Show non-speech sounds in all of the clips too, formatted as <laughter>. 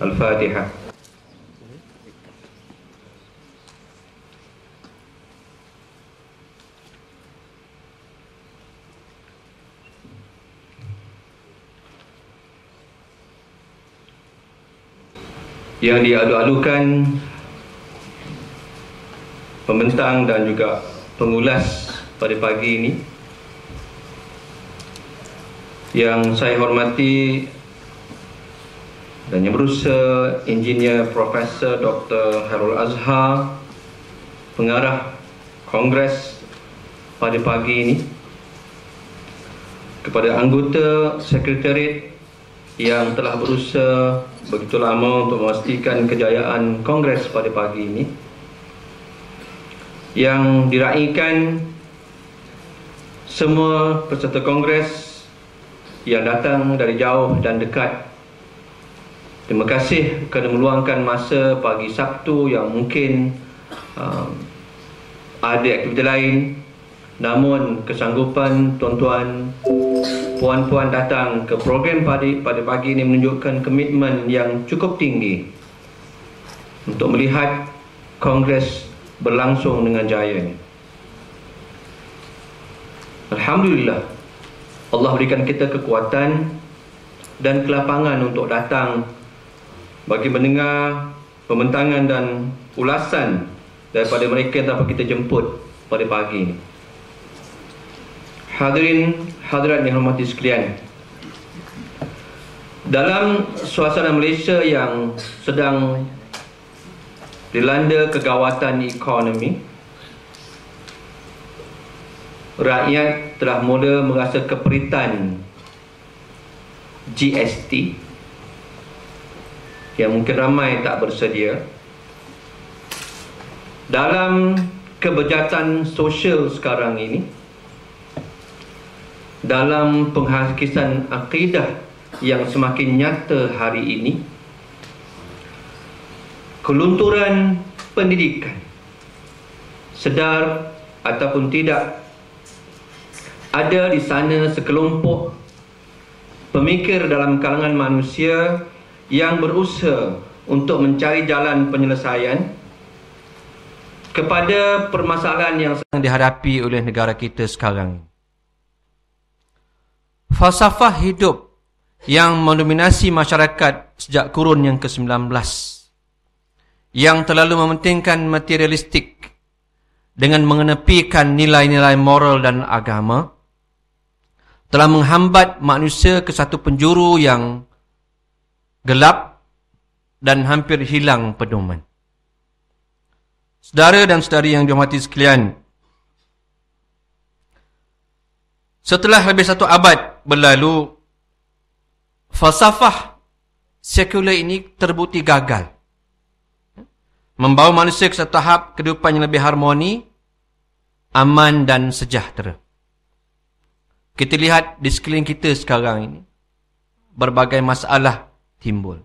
Al-Fatiha yang dialu-alukan pembentang dan juga pengulas pada pagi ini yang saya hormati dan yang berusaha Engineer Profesor Dr. Harul Azhar pengarah Kongres pada pagi ini kepada anggota sekretariat yang telah berusaha begitu lama untuk memastikan kejayaan Kongres pada pagi ini yang diraihkan semua peserta Kongres yang datang dari jauh dan dekat Terima kasih kerana meluangkan masa pagi Sabtu yang mungkin um, ada aktiviti lain. Namun kesanggupan tuan-tuan, puan-puan datang ke program pada, pada pagi ini menunjukkan komitmen yang cukup tinggi untuk melihat Kongres berlangsung dengan jaya ini. Alhamdulillah, Allah berikan kita kekuatan dan kelapangan untuk datang bagi mendengar pembentangan dan ulasan daripada mereka yang dapat kita jemput pada pagi ini. Hadirin hadirat yang hormati sekalian. Dalam suasana Malaysia yang sedang dilanda kegawatan ekonomi, rakyat telah mula merasa keperitan GST yang mungkin ramai tak bersedia dalam keberjatan sosial sekarang ini dalam penghakisan akidah yang semakin nyata hari ini kelunturan pendidikan sedar ataupun tidak ada di sana sekelompok pemikir dalam kalangan manusia yang berusaha untuk mencari jalan penyelesaian kepada permasalahan yang sedang dihadapi oleh negara kita sekarang. Falsafah hidup yang mendominasi masyarakat sejak kurun yang ke-19 yang terlalu mementingkan materialistik dengan mengenepikan nilai-nilai moral dan agama telah menghambat manusia ke satu penjuru yang gelap dan hampir hilang pedoman. Saudara dan saudari yang dihormati sekalian, setelah lebih satu abad berlalu, falsafah sekuler ini terbukti gagal. Membawa manusia ke satu tahap kehidupan yang lebih harmoni, aman dan sejahtera. Kita lihat di sekeliling kita sekarang ini, berbagai masalah timbul.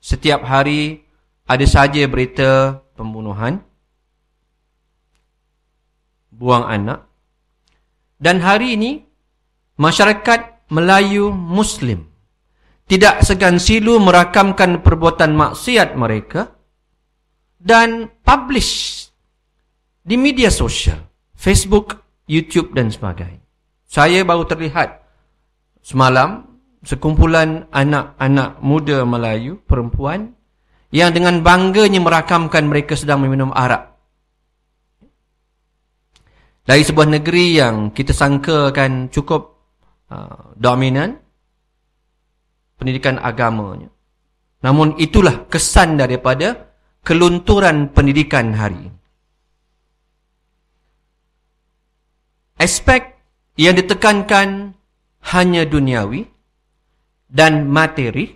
Setiap hari ada saja berita pembunuhan, buang anak. Dan hari ini, masyarakat Melayu Muslim tidak segan silu merakamkan perbuatan maksiat mereka dan publish di media sosial, Facebook, YouTube dan sebagainya. Saya baru terlihat semalam sekumpulan anak-anak muda Melayu, perempuan yang dengan bangganya merakamkan mereka sedang meminum arak. Dari sebuah negeri yang kita sangkakan cukup uh, dominan pendidikan agamanya. Namun itulah kesan daripada kelunturan pendidikan hari ini. Aspek yang ditekankan hanya duniawi dan materi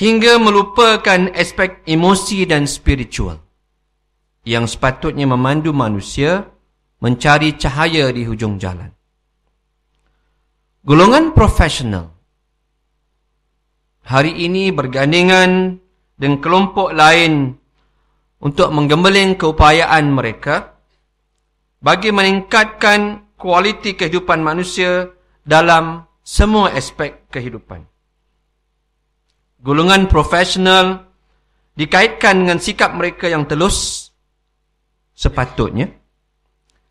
hingga melupakan aspek emosi dan spiritual yang sepatutnya memandu manusia mencari cahaya di hujung jalan. Golongan profesional hari ini bergandingan dengan kelompok lain untuk menggembeling keupayaan mereka bagi meningkatkan kualiti kehidupan manusia dalam semua aspek kehidupan. Golongan profesional dikaitkan dengan sikap mereka yang telus sepatutnya.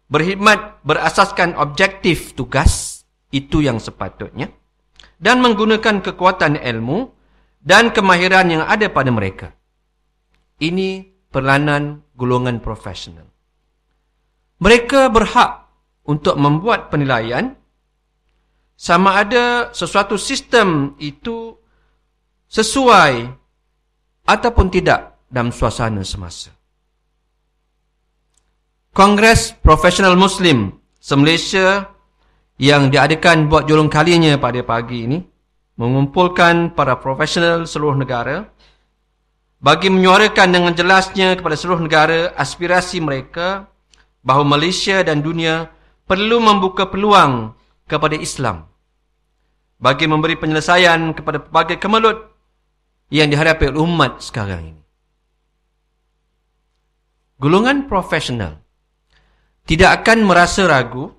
Berkhidmat berasaskan objektif tugas, itu yang sepatutnya. Dan menggunakan kekuatan ilmu dan kemahiran yang ada pada mereka. Ini perlanan golongan profesional. Mereka berhak untuk membuat penilaian sama ada sesuatu sistem itu sesuai ataupun tidak dalam suasana semasa. Kongres Profesional Muslim se-Malaysia yang diadakan buat julung kalinya pada pagi ini mengumpulkan para profesional seluruh negara bagi menyuarakan dengan jelasnya kepada seluruh negara aspirasi mereka bahawa Malaysia dan dunia perlu membuka peluang kepada Islam bagi memberi penyelesaian kepada pelbagai kemelut yang dihadapi oleh umat sekarang ini. Golongan profesional tidak akan merasa ragu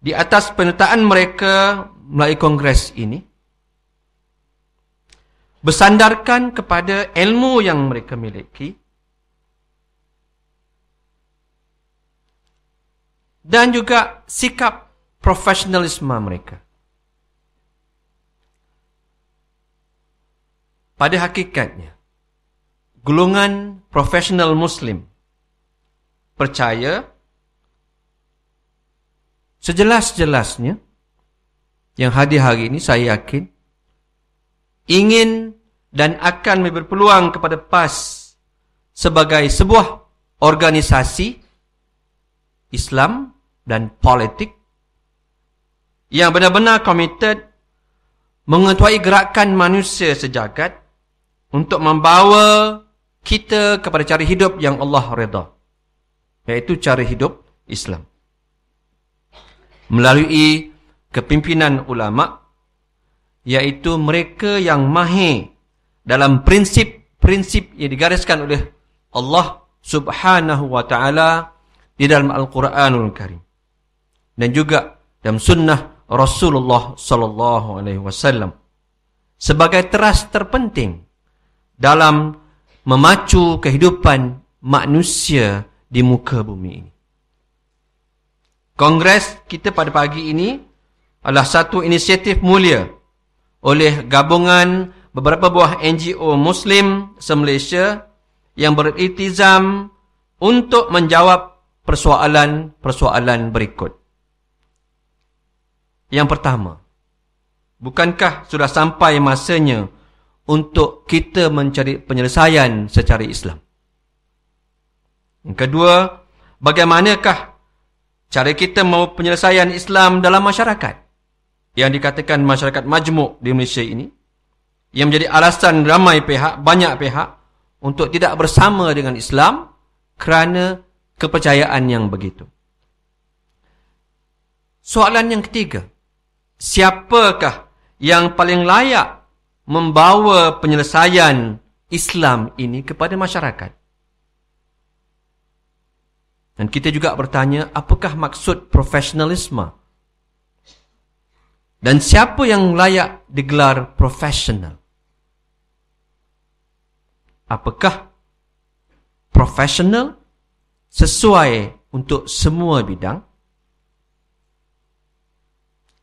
di atas penyertaan mereka melalui kongres ini bersandarkan kepada ilmu yang mereka miliki dan juga sikap profesionalisme mereka. Pada hakikatnya, golongan profesional Muslim percaya sejelas-jelasnya yang hadir hari ini saya yakin ingin dan akan berpeluang kepada PAS sebagai sebuah organisasi Islam dan politik yang benar-benar committed mengetuai gerakan manusia sejagat untuk membawa kita kepada cara hidup yang Allah reda iaitu cara hidup Islam melalui kepimpinan ulama iaitu mereka yang mahir dalam prinsip-prinsip yang digariskan oleh Allah Subhanahu wa taala di dalam Al-Quranul Karim dan juga dalam sunnah Rasulullah sallallahu alaihi wasallam sebagai teras terpenting dalam memacu kehidupan manusia di muka bumi ini. Kongres kita pada pagi ini adalah satu inisiatif mulia oleh gabungan beberapa buah NGO Muslim se-Malaysia yang beriktizam untuk menjawab persoalan-persoalan berikut yang pertama Bukankah sudah sampai masanya untuk kita mencari penyelesaian secara Islam? Yang kedua, bagaimanakah cara kita mau penyelesaian Islam dalam masyarakat? Yang dikatakan masyarakat majmuk di Malaysia ini yang menjadi alasan ramai pihak, banyak pihak untuk tidak bersama dengan Islam kerana kepercayaan yang begitu. Soalan yang ketiga, siapakah yang paling layak membawa penyelesaian Islam ini kepada masyarakat? Dan kita juga bertanya, apakah maksud profesionalisme? Dan siapa yang layak digelar profesional? Apakah profesional sesuai untuk semua bidang?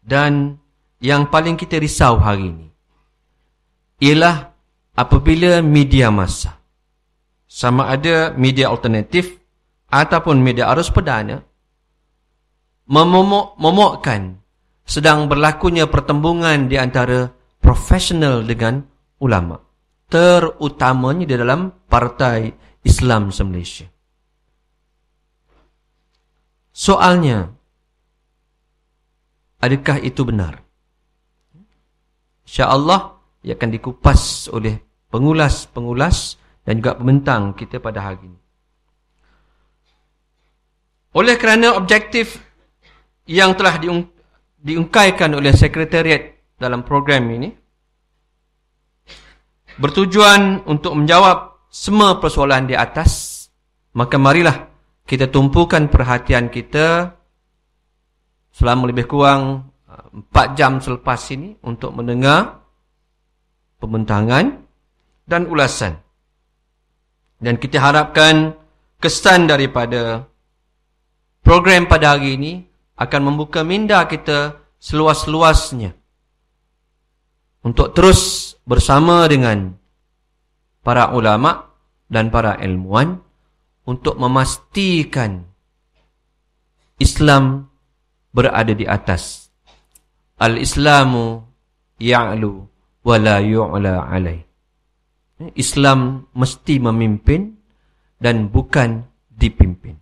Dan yang paling kita risau hari ini ialah apabila media masa sama ada media alternatif ataupun media arus perdana memomok, memokkan sedang berlakunya pertembungan di antara profesional dengan ulama terutamanya di dalam Partai Islam Semalaysia. Soalnya, Adakah itu benar? InsyaAllah ia akan dikupas oleh pengulas-pengulas dan juga pembentang kita pada hari ini. Oleh kerana objektif yang telah diung diungkaikan oleh sekretariat dalam program ini bertujuan untuk menjawab semua persoalan di atas maka marilah kita tumpukan perhatian kita selama lebih kurang 4 uh, jam selepas ini untuk mendengar pembentangan dan ulasan. Dan kita harapkan kesan daripada program pada hari ini akan membuka minda kita seluas-luasnya untuk terus bersama dengan para ulama dan para ilmuwan untuk memastikan Islam berada di atas. Al-Islamu ya'lu wa la yu'la alai. Eh, Islam mesti memimpin dan bukan dipimpin.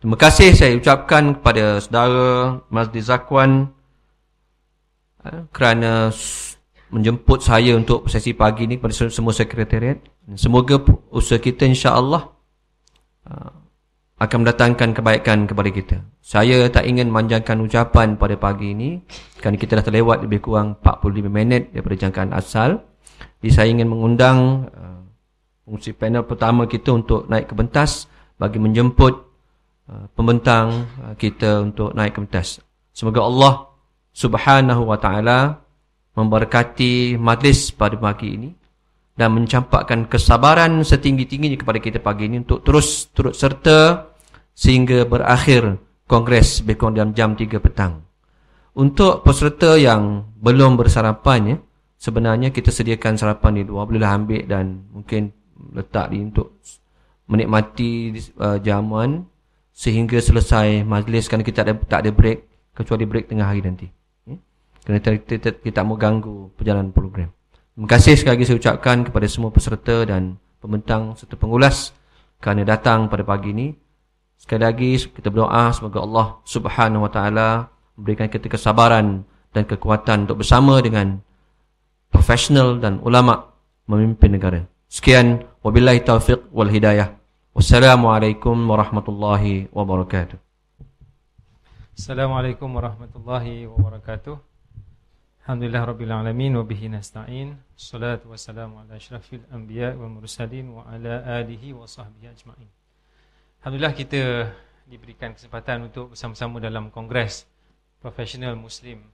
Terima kasih saya ucapkan kepada saudara Mazdi Zakwan eh, kerana menjemput saya untuk sesi pagi ini kepada semua sekretariat. Semoga usaha kita insya-Allah eh, akan mendatangkan kebaikan kepada kita. Saya tak ingin manjangkan ucapan pada pagi ini kerana kita dah terlewat lebih kurang 45 minit daripada jangkaan asal. Jadi saya ingin mengundang eh, fungsi panel pertama kita untuk naik ke pentas bagi menjemput eh, pembentang eh, kita untuk naik ke pentas. Semoga Allah Subhanahu Wa Taala memberkati majlis pada pagi ini dan mencampakkan kesabaran setinggi-tingginya kepada kita pagi ini untuk terus turut serta sehingga berakhir Kongres Bekong dalam jam 3 petang. Untuk peserta yang belum bersarapan, sebenarnya kita sediakan sarapan di luar. Bolehlah ambil dan mungkin letak di untuk menikmati uh, jamuan sehingga selesai majlis kerana kita tak ada break kecuali break tengah hari nanti. Ya. Kerana kita tak mau ganggu perjalanan program. Terima kasih sekali lagi saya ucapkan kepada semua peserta dan pembentang serta pengulas kerana datang pada pagi ini. Sekali lagi kita berdoa semoga Allah Subhanahu Wa Taala memberikan kita kesabaran dan kekuatan untuk bersama dengan profesional dan ulama memimpin negara. Sekian wabillahi taufiq wal hidayah. Wassalamualaikum warahmatullahi wabarakatuh. Assalamualaikum warahmatullahi wabarakatuh. Alhamdulillah Rabbil Alamin Wabihi nasta'in Salatu wassalamu ala syrafil anbiya wa mursalin Wa ala alihi wa sahbihi ajma'in Alhamdulillah kita diberikan kesempatan untuk bersama-sama dalam Kongres Profesional Muslim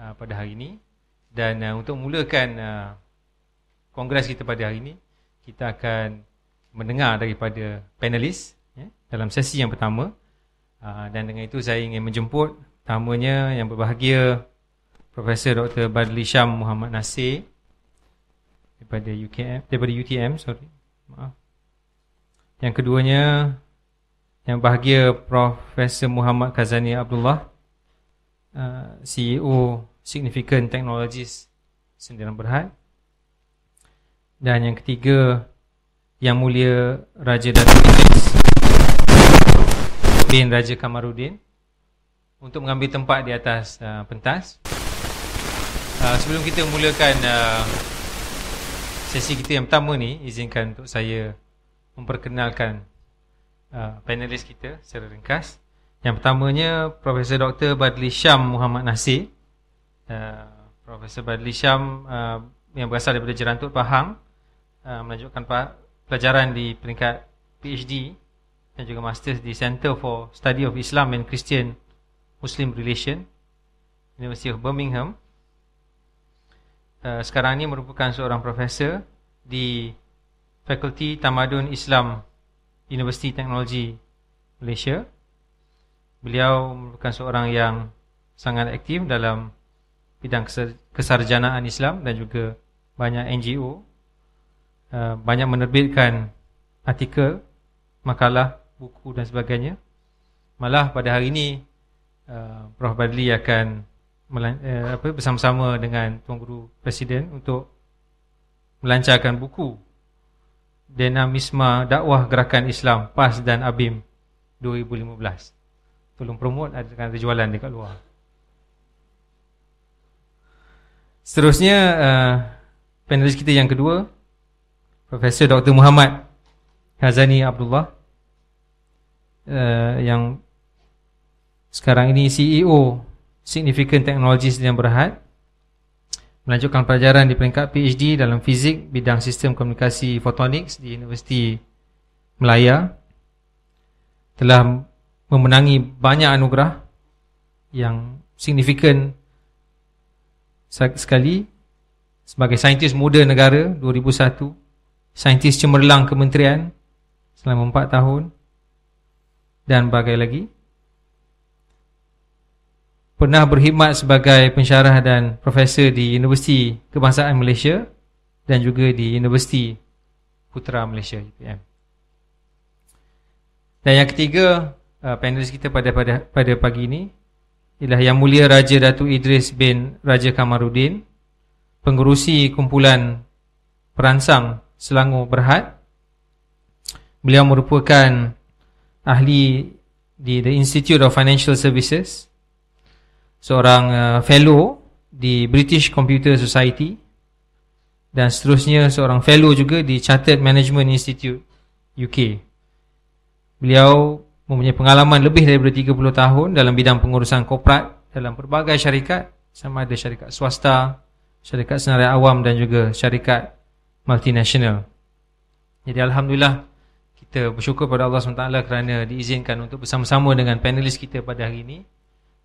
uh, pada hari ini Dan uh, untuk mulakan uh, Kongres kita pada hari ini Kita akan mendengar daripada panelis yeah, Dalam sesi yang pertama uh, Dan dengan itu saya ingin menjemput Tamanya yang berbahagia Profesor Dr. Badli Syam Muhammad Nasir daripada UKM, daripada UTM, sorry. Maaf. Yang keduanya yang bahagia Profesor Muhammad Kazani Abdullah uh, CEO Significant Technologies Sendirian Berhad dan yang ketiga yang mulia Raja Datuk Idris bin Raja Kamarudin untuk mengambil tempat di atas uh, pentas. Ah, sebelum kita memulakan uh, ah, sesi kita yang pertama ni, izinkan untuk saya memperkenalkan uh, panelis kita secara ringkas. Yang pertamanya Profesor Dr. Badli Syam Muhammad Nasir. Uh, Profesor Badli Syam uh, yang berasal daripada Jerantut Pahang uh, melanjutkan pelajaran di peringkat PhD dan juga Master di Center for Study of Islam and Christian Muslim Relation Universiti Birmingham uh, sekarang ini merupakan seorang profesor di Fakulti Tamadun Islam Universiti Teknologi Malaysia. Beliau merupakan seorang yang sangat aktif dalam bidang kesarjanaan Islam dan juga banyak NGO uh, eh, banyak menerbitkan artikel, makalah, buku dan sebagainya. Malah pada hari ini uh, Prof Badli akan Eh, apa bersama-sama dengan tuan guru presiden untuk melancarkan buku dinamisma Dakwah Gerakan Islam PAS dan ABIM 2015. Tolong promote ada adakan terjualan dekat luar. Seterusnya uh, eh, panelis kita yang kedua Profesor Dr. Muhammad Hazani Abdullah uh, yang sekarang ini CEO significant technologies yang berhad melanjutkan pelajaran di peringkat PhD dalam fizik bidang sistem komunikasi fotonik di Universiti Melaya telah memenangi banyak anugerah yang signifikan sekali sebagai saintis muda negara 2001 saintis cemerlang kementerian selama 4 tahun dan bagai lagi pernah berkhidmat sebagai pensyarah dan profesor di Universiti Kebangsaan Malaysia dan juga di Universiti Putra Malaysia UPM. Dan yang ketiga, uh, panelis kita pada pada pada pagi ini ialah Yang Mulia Raja Datuk Idris bin Raja Kamarudin, pengerusi kumpulan perancang Selangor Berhad. Beliau merupakan ahli di The Institute of Financial Services seorang uh, fellow di British Computer Society dan seterusnya seorang fellow juga di Chartered Management Institute UK. Beliau mempunyai pengalaman lebih daripada 30 tahun dalam bidang pengurusan korporat dalam pelbagai syarikat sama ada syarikat swasta, syarikat senarai awam dan juga syarikat multinasional. Jadi alhamdulillah kita bersyukur kepada Allah SWT kerana diizinkan untuk bersama-sama dengan panelis kita pada hari ini.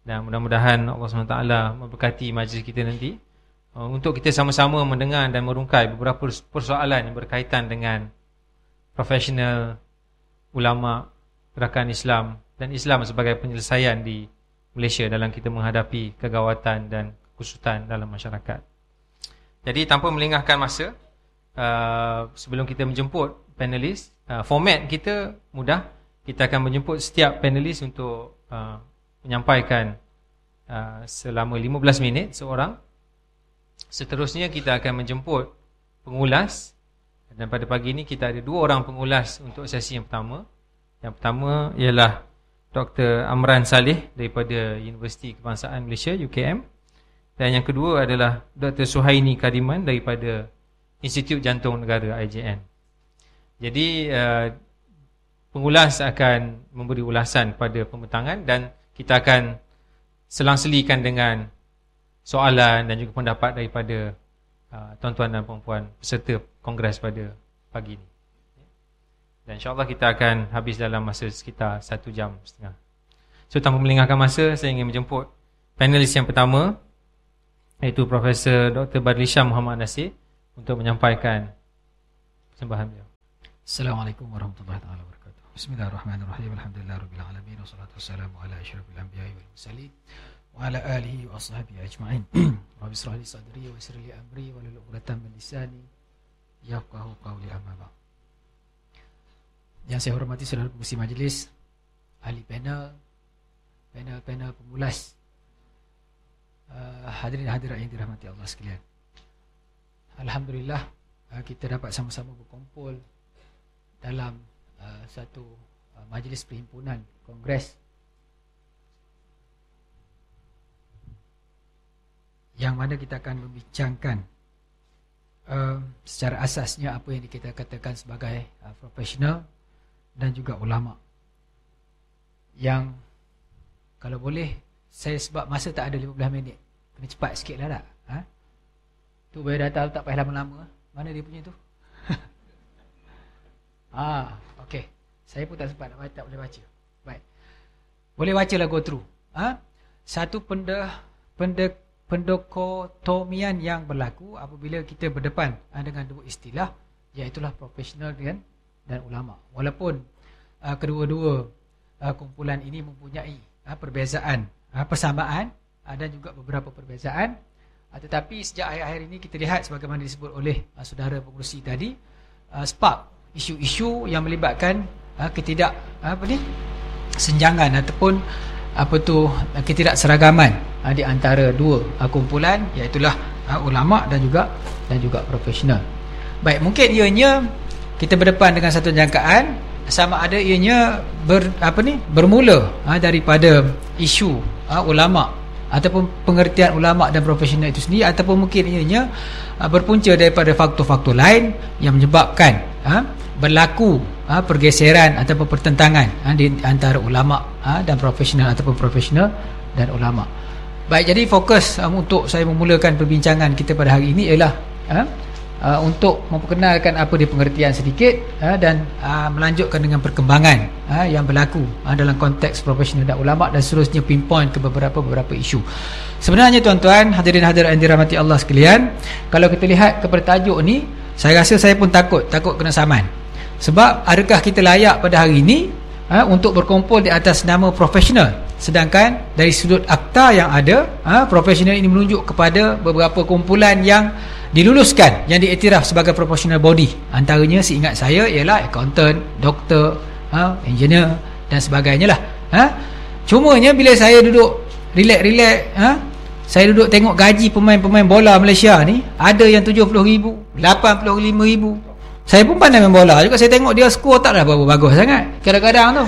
Dan mudah-mudahan Allah SWT memberkati majlis kita nanti uh, Untuk kita sama-sama mendengar dan merungkai beberapa persoalan yang berkaitan dengan Profesional, ulama, gerakan Islam dan Islam sebagai penyelesaian di Malaysia Dalam kita menghadapi kegawatan dan kekusutan dalam masyarakat Jadi tanpa melengahkan masa uh, Sebelum kita menjemput panelis uh, Format kita mudah Kita akan menjemput setiap panelis untuk menyampaikan uh, selama 15 minit seorang. Seterusnya kita akan menjemput pengulas dan pada pagi ini kita ada dua orang pengulas untuk sesi yang pertama. Yang pertama ialah Dr. Amran Saleh daripada Universiti Kebangsaan Malaysia UKM dan yang kedua adalah Dr. Suhaini Kadiman daripada Institut Jantung Negara IJN. Jadi uh, pengulas akan memberi ulasan pada pembentangan dan kita akan selang selangselikan dengan soalan dan juga pendapat daripada uh, tuan-tuan uh, dan puan-puan peserta kongres pada pagi ini. Dan insya-Allah kita akan habis dalam masa sekitar satu jam setengah. So tanpa melengahkan masa, saya ingin menjemput panelis yang pertama iaitu Profesor Dr. Badlisha Muhammad Nasir untuk menyampaikan sembahan beliau. Assalamualaikum warahmatullahi wabarakatuh. Bismillahirrahmanirrahim. Alhamdulillahirabbilalamin wassalatu wassalamu ala asyrafil anbiya'i wal mursalin wa ala alihi wa sahbihi ajma'in. <clears throat> Rabbi israh li sadri yassir li amri wa lul 'uqdatam min lisani yafqahu qawli amma Yang saya hormati saudara pengusi majlis, ahli panel, panel-panel pemulas, uh, hadirin hadirat yang dirahmati Allah sekalian. Alhamdulillah uh, kita dapat sama-sama berkumpul dalam uh, satu uh, majlis perhimpunan kongres yang mana kita akan membincangkan uh, secara asasnya apa yang kita katakan sebagai uh, profesional dan juga ulama yang kalau boleh saya sebab masa tak ada 15 minit kena cepat sikit lah tak ha? tu bayar data tak payah lama-lama mana dia punya tu Ah, okey. Saya pun tak sempat nak baca, tak boleh baca. Baik. Boleh bacalah go through. Ha? Satu penda, penda, pendokotomian yang berlaku apabila kita berdepan ha, dengan dua istilah iaitu profesional dan, dan ulama. Walaupun uh, kedua-dua uh, kumpulan ini mempunyai uh, perbezaan, uh, persamaan uh, dan juga beberapa perbezaan uh, tetapi sejak akhir-akhir ini kita lihat sebagaimana disebut oleh uh, saudara pengurusi tadi uh, SPARK isu-isu yang melibatkan uh, ketidak ha, apa ni senjangan ataupun apa tu ha, ketidakseragaman uh, di antara dua uh, kumpulan iaitu uh, ulama dan juga dan juga profesional. Baik, mungkin ianya kita berdepan dengan satu jangkaan sama ada ianya ber, apa ni bermula uh, daripada isu uh, ulama ataupun pengertian ulama dan profesional itu sendiri ataupun mungkin ianya uh, berpunca daripada faktor-faktor lain yang menyebabkan ha, berlaku ha, pergeseran atau pertentangan ha, di antara ulama ha, dan profesional ataupun profesional dan ulama. Baik, jadi fokus um, untuk saya memulakan perbincangan kita pada hari ini ialah ha, uh, untuk memperkenalkan apa dia pengertian sedikit ha, dan ha, melanjutkan dengan perkembangan ha, yang berlaku ha, dalam konteks profesional dan ulama dan seterusnya pinpoint ke beberapa-beberapa isu. Sebenarnya tuan-tuan, hadirin hadirat yang dirahmati Allah sekalian, kalau kita lihat kepada tajuk ni, saya rasa saya pun takut Takut kena saman Sebab adakah kita layak pada hari ini ha, Untuk berkumpul di atas nama profesional Sedangkan dari sudut akta yang ada ha, Profesional ini menunjuk kepada Beberapa kumpulan yang diluluskan Yang diiktiraf sebagai profesional body Antaranya seingat saya ialah Accountant, doktor, ha, engineer dan sebagainya lah ha? Cumanya bila saya duduk Relax-relax ha? Saya duduk tengok gaji pemain-pemain bola Malaysia ni Ada yang RM70,000 RM85,000 saya pun pandai main bola juga saya tengok dia skor tak ada berapa bagus sangat kadang-kadang tu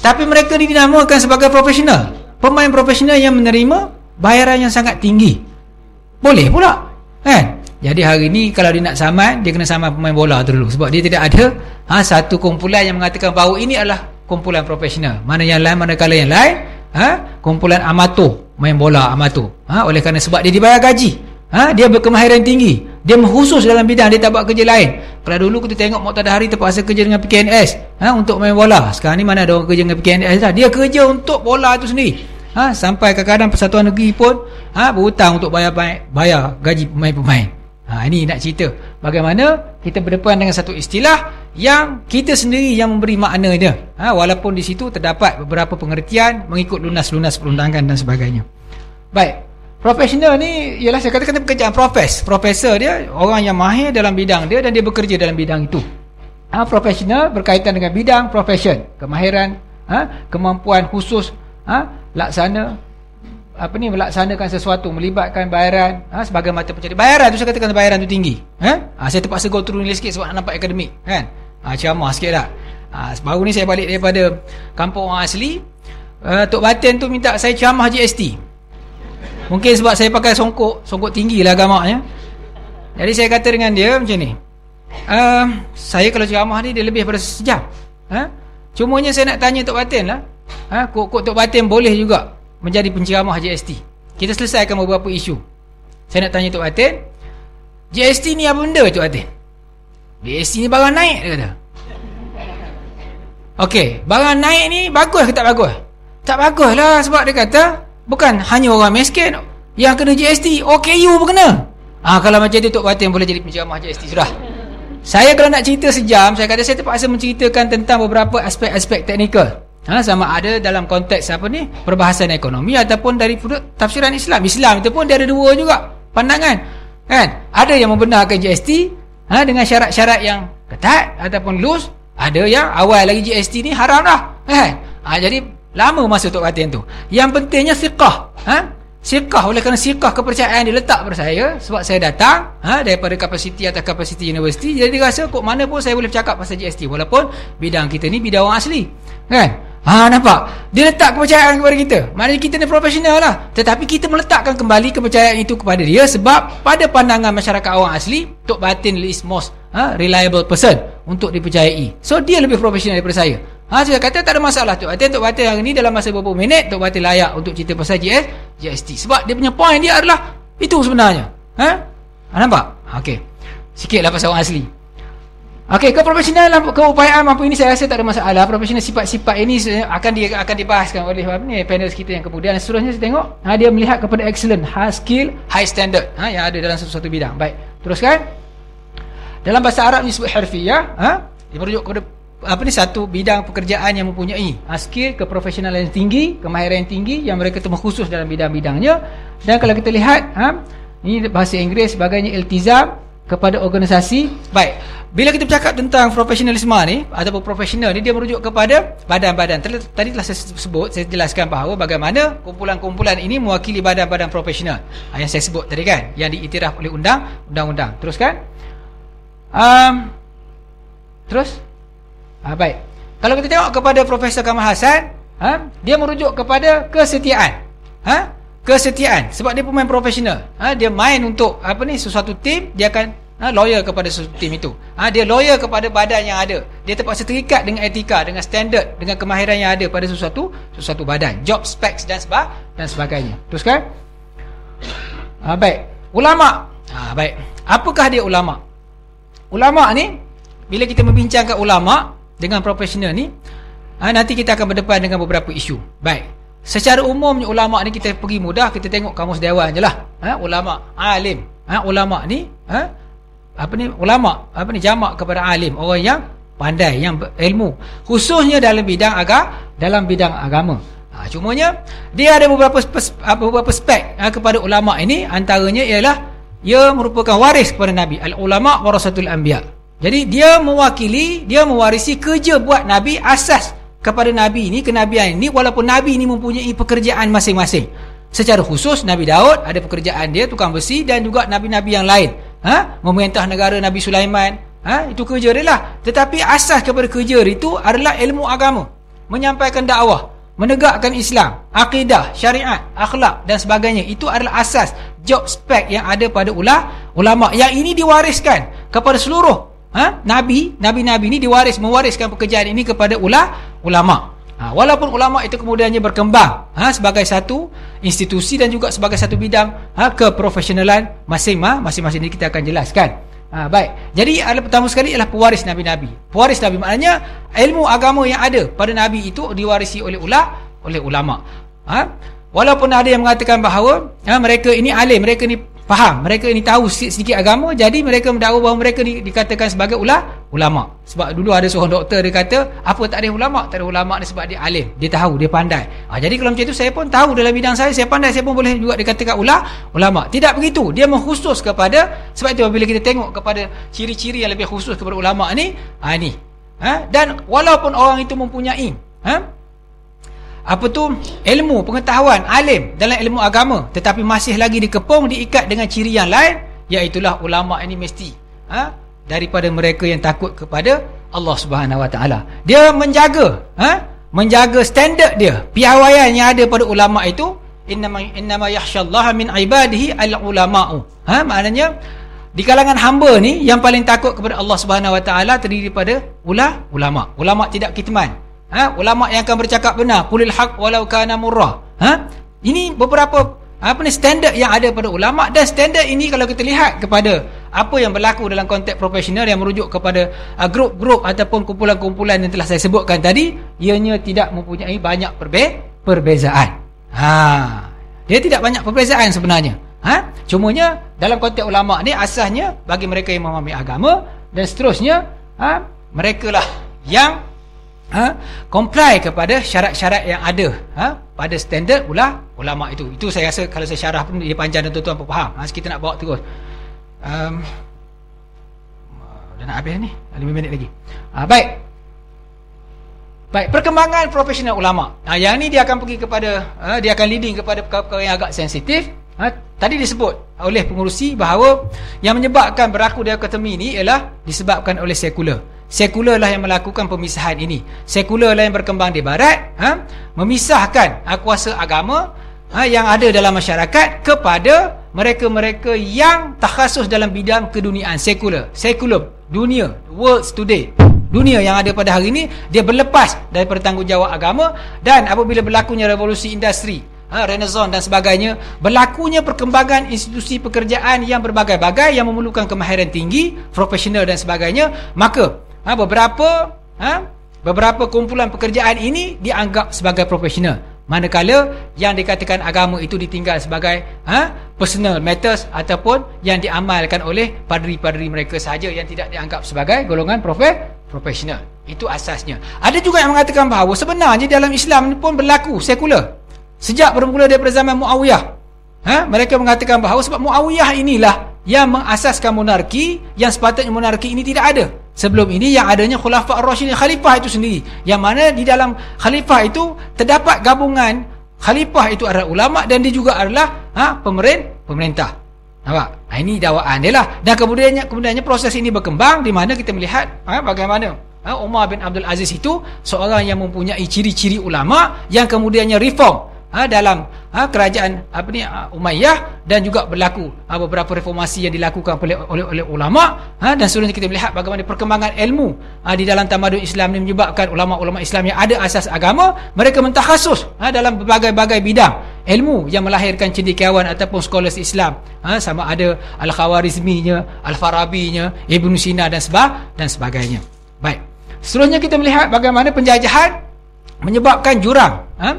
tapi mereka dinamakan sebagai profesional pemain profesional yang menerima bayaran yang sangat tinggi boleh pula kan jadi hari ni kalau dia nak saman dia kena saman pemain bola tu dulu sebab dia tidak ada ha, satu kumpulan yang mengatakan bahawa ini adalah kumpulan profesional mana yang lain mana kalau yang lain ha, kumpulan amatur main bola amatur ha, oleh kerana sebab dia dibayar gaji ha? dia berkemahiran tinggi dia khusus dalam bidang dia tak buat kerja lain kalau dulu kita tengok Mokta Dahari terpaksa kerja dengan PKNS ha? untuk main bola sekarang ni mana ada orang kerja dengan PKNS dah. dia kerja untuk bola itu sendiri ha? sampai kadang-kadang persatuan negeri pun ha? berhutang untuk bayar bayar gaji pemain-pemain ha? ini nak cerita bagaimana kita berdepan dengan satu istilah yang kita sendiri yang memberi makna dia ha? walaupun di situ terdapat beberapa pengertian mengikut lunas-lunas perundangan dan sebagainya baik Profesional ni ialah saya katakan pekerjaan profes. Profesor dia orang yang mahir dalam bidang dia dan dia bekerja dalam bidang itu. Ha, profesional berkaitan dengan bidang, profession, kemahiran, ha, kemampuan khusus ha, laksana apa ni melaksanakan sesuatu melibatkan bayaran ha, sebagai mata pencari bayaran tu saya katakan bayaran tu tinggi eh? ha, saya terpaksa go through nilai sikit sebab nak nampak akademik kan ha, ceramah sikit tak lah. ha, baru ni saya balik daripada kampung asli uh, Tok Batin tu minta saya ceramah GST Mungkin sebab saya pakai songkok Songkok tinggi lah gamaknya Jadi saya kata dengan dia macam ni uh, Saya kalau ceramah ni Dia lebih daripada sejam huh? Ha? Cumanya saya nak tanya Tok Batin lah huh? Ha? Kok-kok Tok Batin boleh juga Menjadi penceramah JST Kita selesaikan beberapa isu Saya nak tanya Tok Batin JST ni apa benda Tok Batin JST ni barang naik dia kata Okey, barang naik ni bagus ke tak bagus? Tak bagus lah sebab dia kata Bukan hanya orang miskin Yang kena GST OKU pun kena ha, Kalau macam tu Tok Batin boleh jadi penjamah GST Sudah Saya kalau nak cerita sejam Saya kata saya terpaksa menceritakan Tentang beberapa aspek-aspek teknikal ha, Sama ada dalam konteks apa ni Perbahasan ekonomi Ataupun dari tafsiran Islam Islam itu pun dia ada dua juga Pandangan kan? Ada yang membenarkan GST ha, Dengan syarat-syarat yang ketat Ataupun loose Ada yang awal lagi GST ni haram dah kan? ha, Jadi Lama masa untuk Katin tu Yang pentingnya siqah ha? Siqah oleh kerana siqah kepercayaan diletak pada saya Sebab saya datang ha, Daripada kapasiti atau kapasiti universiti Jadi rasa kok mana pun saya boleh bercakap pasal GST Walaupun bidang kita ni bidang orang asli Kan? Ha, nampak? Dia letak kepercayaan kepada kita Maknanya kita ni profesional lah Tetapi kita meletakkan kembali kepercayaan itu kepada dia Sebab pada pandangan masyarakat orang asli Tok Batin is most ha, reliable person Untuk dipercayai So dia lebih profesional daripada saya Ha saya kata tak ada masalah tu. Artinya Tok Bata yang ni dalam masa beberapa minit Tok Bata layak untuk cerita pasal GS, GST. Sebab dia punya point dia adalah itu sebenarnya. Ha? Ha nampak? Ha, okey. Sikitlah pasal orang asli. Okey, ke profesional lah, keupayaan apa ini saya rasa tak ada masalah. Profesional sifat-sifat ini akan di, akan dibahaskan oleh apa ni panel kita yang kemudian seterusnya saya tengok. Ha, dia melihat kepada excellent, high skill, high standard ha, yang ada dalam satu-satu bidang. Baik. Teruskan. Dalam bahasa Arab ni sebut harfi ya. Ha? Dia merujuk kepada apa ni satu bidang pekerjaan yang mempunyai uh, skill keprofesionalan yang tinggi, kemahiran yang tinggi yang mereka tu khusus dalam bidang-bidangnya. Dan kalau kita lihat ha ini bahasa Inggeris sebagainya iltizam kepada organisasi. Baik. Bila kita bercakap tentang profesionalisme ni ataupun profesional ni dia merujuk kepada badan-badan. Tadi telah saya sebut, saya jelaskan bahawa bagaimana kumpulan-kumpulan ini mewakili badan-badan profesional. Ha, yang saya sebut tadi kan, yang diiktiraf oleh undang-undang. Teruskan. Um, Terus? Ha, baik. Kalau kita tengok kepada Profesor Kamal Hasan, ha, dia merujuk kepada kesetiaan. Ha? Kesetiaan. Sebab dia pemain profesional. Ha, dia main untuk apa ni sesuatu tim, dia akan ha, lawyer kepada sesuatu tim itu. Ha, dia loyal kepada badan yang ada. Dia terpaksa terikat dengan etika, dengan standard, dengan kemahiran yang ada pada sesuatu sesuatu badan. Job specs dan, seba, dan sebagainya. Teruskan. Ha, baik. Ulama' ha, Baik. Apakah dia ulama' Ulama' ni, bila kita membincangkan ulama' dengan profesional ni ha, nanti kita akan berdepan dengan beberapa isu baik secara umumnya ulama ni kita pergi mudah kita tengok kamus dewan je lah ha, ulama alim ha, ulama ni ha, apa ni ulama apa ni jamak kepada alim orang yang pandai yang ilmu khususnya dalam bidang agak dalam bidang agama ha, cumanya dia ada beberapa beberapa spek ha, kepada ulama ini antaranya ialah ia merupakan waris kepada Nabi al-ulama warasatul anbiya jadi dia mewakili, dia mewarisi kerja buat Nabi asas kepada Nabi ini, kenabian ini walaupun Nabi ini mempunyai pekerjaan masing-masing. Secara khusus Nabi Daud ada pekerjaan dia tukang besi dan juga Nabi-Nabi yang lain. Ha? Memerintah negara Nabi Sulaiman. Ha? Itu kerja dia lah. Tetapi asas kepada kerja itu adalah ilmu agama. Menyampaikan dakwah. Menegakkan Islam, akidah, syariat, akhlak dan sebagainya Itu adalah asas job spec yang ada pada ulah, ulama Yang ini diwariskan kepada seluruh ha? Nabi Nabi-Nabi ni diwaris Mewariskan pekerjaan ini kepada ulah Ulama ha, Walaupun ulama itu kemudiannya berkembang ha, Sebagai satu institusi dan juga sebagai satu bidang ha, Keprofesionalan masing-masing ha, Masing-masing ini kita akan jelaskan ha, Baik Jadi adalah pertama sekali ialah pewaris Nabi-Nabi Pewaris Nabi maknanya Ilmu agama yang ada pada Nabi itu Diwarisi oleh ulah Oleh ulama ha? Walaupun ada yang mengatakan bahawa ha, Mereka ini alim Mereka ni faham mereka ini tahu sedikit sikit agama jadi mereka mendakwa bahawa mereka ni dikatakan sebagai ula, ulama sebab dulu ada seorang doktor dia kata apa tak ada ulama tak ada ulama ni sebab dia alim dia tahu dia pandai ha, jadi kalau macam tu saya pun tahu dalam bidang saya saya pandai saya pun boleh juga dikatakan ula, ulama tidak begitu dia mengkhusus kepada sebab itu bila kita tengok kepada ciri-ciri yang lebih khusus kepada ulama ni ha, ni ha? dan walaupun orang itu mempunyai ha? apa tu ilmu pengetahuan alim dalam ilmu agama tetapi masih lagi dikepung diikat dengan ciri yang lain iaitulah ulama ini mesti ha? daripada mereka yang takut kepada Allah Subhanahu Wa Taala dia menjaga ha? menjaga standard dia piawaian yang ada pada ulama itu innama innama yahsyallaha min ibadihi al ulama'u ha maknanya di kalangan hamba ni yang paling takut kepada Allah Subhanahu Wa Taala terdiri pada ula, ulama ulama tidak kitman ha? ulama yang akan bercakap benar qulil haq walau kana murra ha ini beberapa apa ni standard yang ada pada ulama dan standard ini kalau kita lihat kepada apa yang berlaku dalam konteks profesional yang merujuk kepada uh, grup-grup ataupun kumpulan-kumpulan yang telah saya sebutkan tadi ianya tidak mempunyai banyak perbe- perbezaan ha dia tidak banyak perbezaan sebenarnya ha cumanya dalam konteks ulama ni asasnya bagi mereka yang memahami agama dan seterusnya ha mereka lah yang ha, comply kepada syarat-syarat yang ada ha, pada standard ulah ulama itu. Itu saya rasa kalau saya syarah pun dia panjang dan tuan-tuan pun faham. Ha, kita nak bawa terus. Um, dah nak habis ni. 5 minit lagi. Ha, baik. Baik, perkembangan profesional ulama. Ha, yang ni dia akan pergi kepada ha, dia akan leading kepada perkara-perkara yang agak sensitif. Ha, tadi disebut oleh pengurusi bahawa yang menyebabkan berlaku di akademi ini ialah disebabkan oleh sekular lah yang melakukan pemisahan ini lah yang berkembang di barat ha memisahkan ha, kuasa agama ha, yang ada dalam masyarakat kepada mereka-mereka yang takhasus dalam bidang keduniaan sekular sekular dunia world today dunia yang ada pada hari ini dia berlepas dari pertanggungjawab agama dan apabila berlakunya revolusi industri ha, renaissance dan sebagainya berlakunya perkembangan institusi pekerjaan yang berbagai-bagai yang memerlukan kemahiran tinggi profesional dan sebagainya maka ha, beberapa ha, beberapa kumpulan pekerjaan ini dianggap sebagai profesional manakala yang dikatakan agama itu ditinggal sebagai ha, personal matters ataupun yang diamalkan oleh padri-padri mereka sahaja yang tidak dianggap sebagai golongan profe profesional itu asasnya ada juga yang mengatakan bahawa sebenarnya dalam Islam pun berlaku sekular sejak bermula daripada zaman Muawiyah ha, mereka mengatakan bahawa sebab Muawiyah inilah yang mengasaskan monarki yang sepatutnya monarki ini tidak ada sebelum ini yang adanya khulafah ar-rasyidin khalifah itu sendiri yang mana di dalam khalifah itu terdapat gabungan khalifah itu adalah ulama dan dia juga adalah ha, pemerin, pemerintah Nampak? Nah, ha, ini dakwaan dia lah. Dan kemudiannya, kemudiannya proses ini berkembang di mana kita melihat ha, bagaimana ha, Umar bin Abdul Aziz itu seorang yang mempunyai ciri-ciri ulama yang kemudiannya reform ha, dalam ha, kerajaan apa ni ha, Umayyah dan juga berlaku ha, beberapa reformasi yang dilakukan oleh oleh, oleh ulama ha, dan seterusnya kita melihat bagaimana perkembangan ilmu ha, di dalam tamadun Islam ini menyebabkan ulama-ulama Islam yang ada asas agama mereka mentakhasus ha, dalam berbagai-bagai bidang ilmu yang melahirkan cendekiawan ataupun scholars Islam ha, sama ada Al-Khawarizminya, Al-Farabinya, Ibn Sina dan sebagainya. Baik. selanjutnya kita melihat bagaimana penjajahan menyebabkan jurang ha,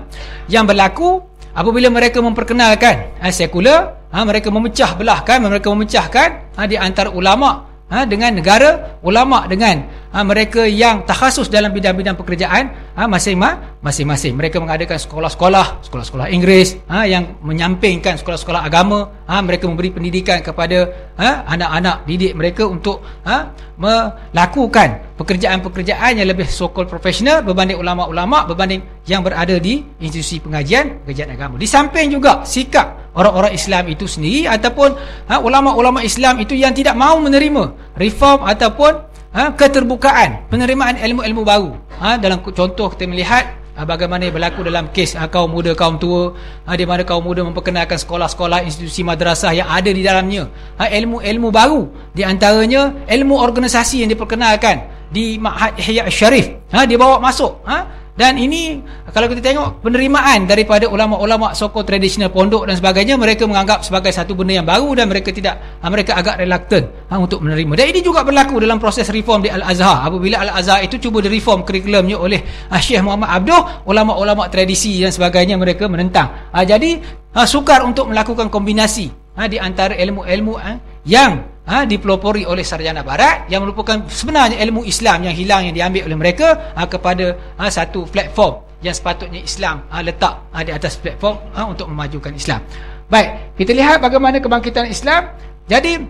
yang berlaku apabila mereka memperkenalkan ha, sekular ha, mereka memecah belahkan mereka memecahkan ha, di antara ulama ha, dengan negara ulama dengan ha, mereka yang takhasus dalam bidang-bidang pekerjaan ha, masing-masing ha, mereka mengadakan sekolah-sekolah sekolah-sekolah Inggeris ha, yang menyampingkan sekolah-sekolah agama ha, mereka memberi pendidikan kepada ha, anak-anak didik mereka untuk ha, melakukan pekerjaan-pekerjaan yang lebih sokol profesional berbanding ulama-ulama berbanding yang berada di institusi pengajian pekerjaan agama di samping juga sikap orang-orang Islam itu sendiri ataupun ha, ulama-ulama Islam itu yang tidak mahu menerima reform ataupun ha, keterbukaan penerimaan ilmu-ilmu baru ha, dalam contoh kita melihat ha, bagaimana berlaku dalam kes ha, kaum muda kaum tua ha, di mana kaum muda memperkenalkan sekolah-sekolah institusi madrasah yang ada di dalamnya ha, ilmu-ilmu ha, baru di antaranya ilmu organisasi yang diperkenalkan di Ma'had Ihya' Syarif ha, dia bawa masuk ha, dan ini kalau kita tengok penerimaan daripada ulama-ulama soko tradisional pondok dan sebagainya mereka menganggap sebagai satu benda yang baru dan mereka tidak ah, mereka agak reluctant ha, untuk menerima. Dan ini juga berlaku dalam proses reform di Al-Azhar. Apabila Al-Azhar itu cuba reform kurikulumnya oleh ah, Syekh Muhammad Abdul, ulama-ulama tradisi dan sebagainya mereka menentang. Ha, jadi ha, sukar untuk melakukan kombinasi ha, di antara ilmu-ilmu ha, yang ha, dipelopori oleh sarjana barat yang merupakan sebenarnya ilmu Islam yang hilang yang diambil oleh mereka ha, kepada ha, satu platform yang sepatutnya Islam ha, letak ha, di atas platform ha, untuk memajukan Islam. Baik, kita lihat bagaimana kebangkitan Islam. Jadi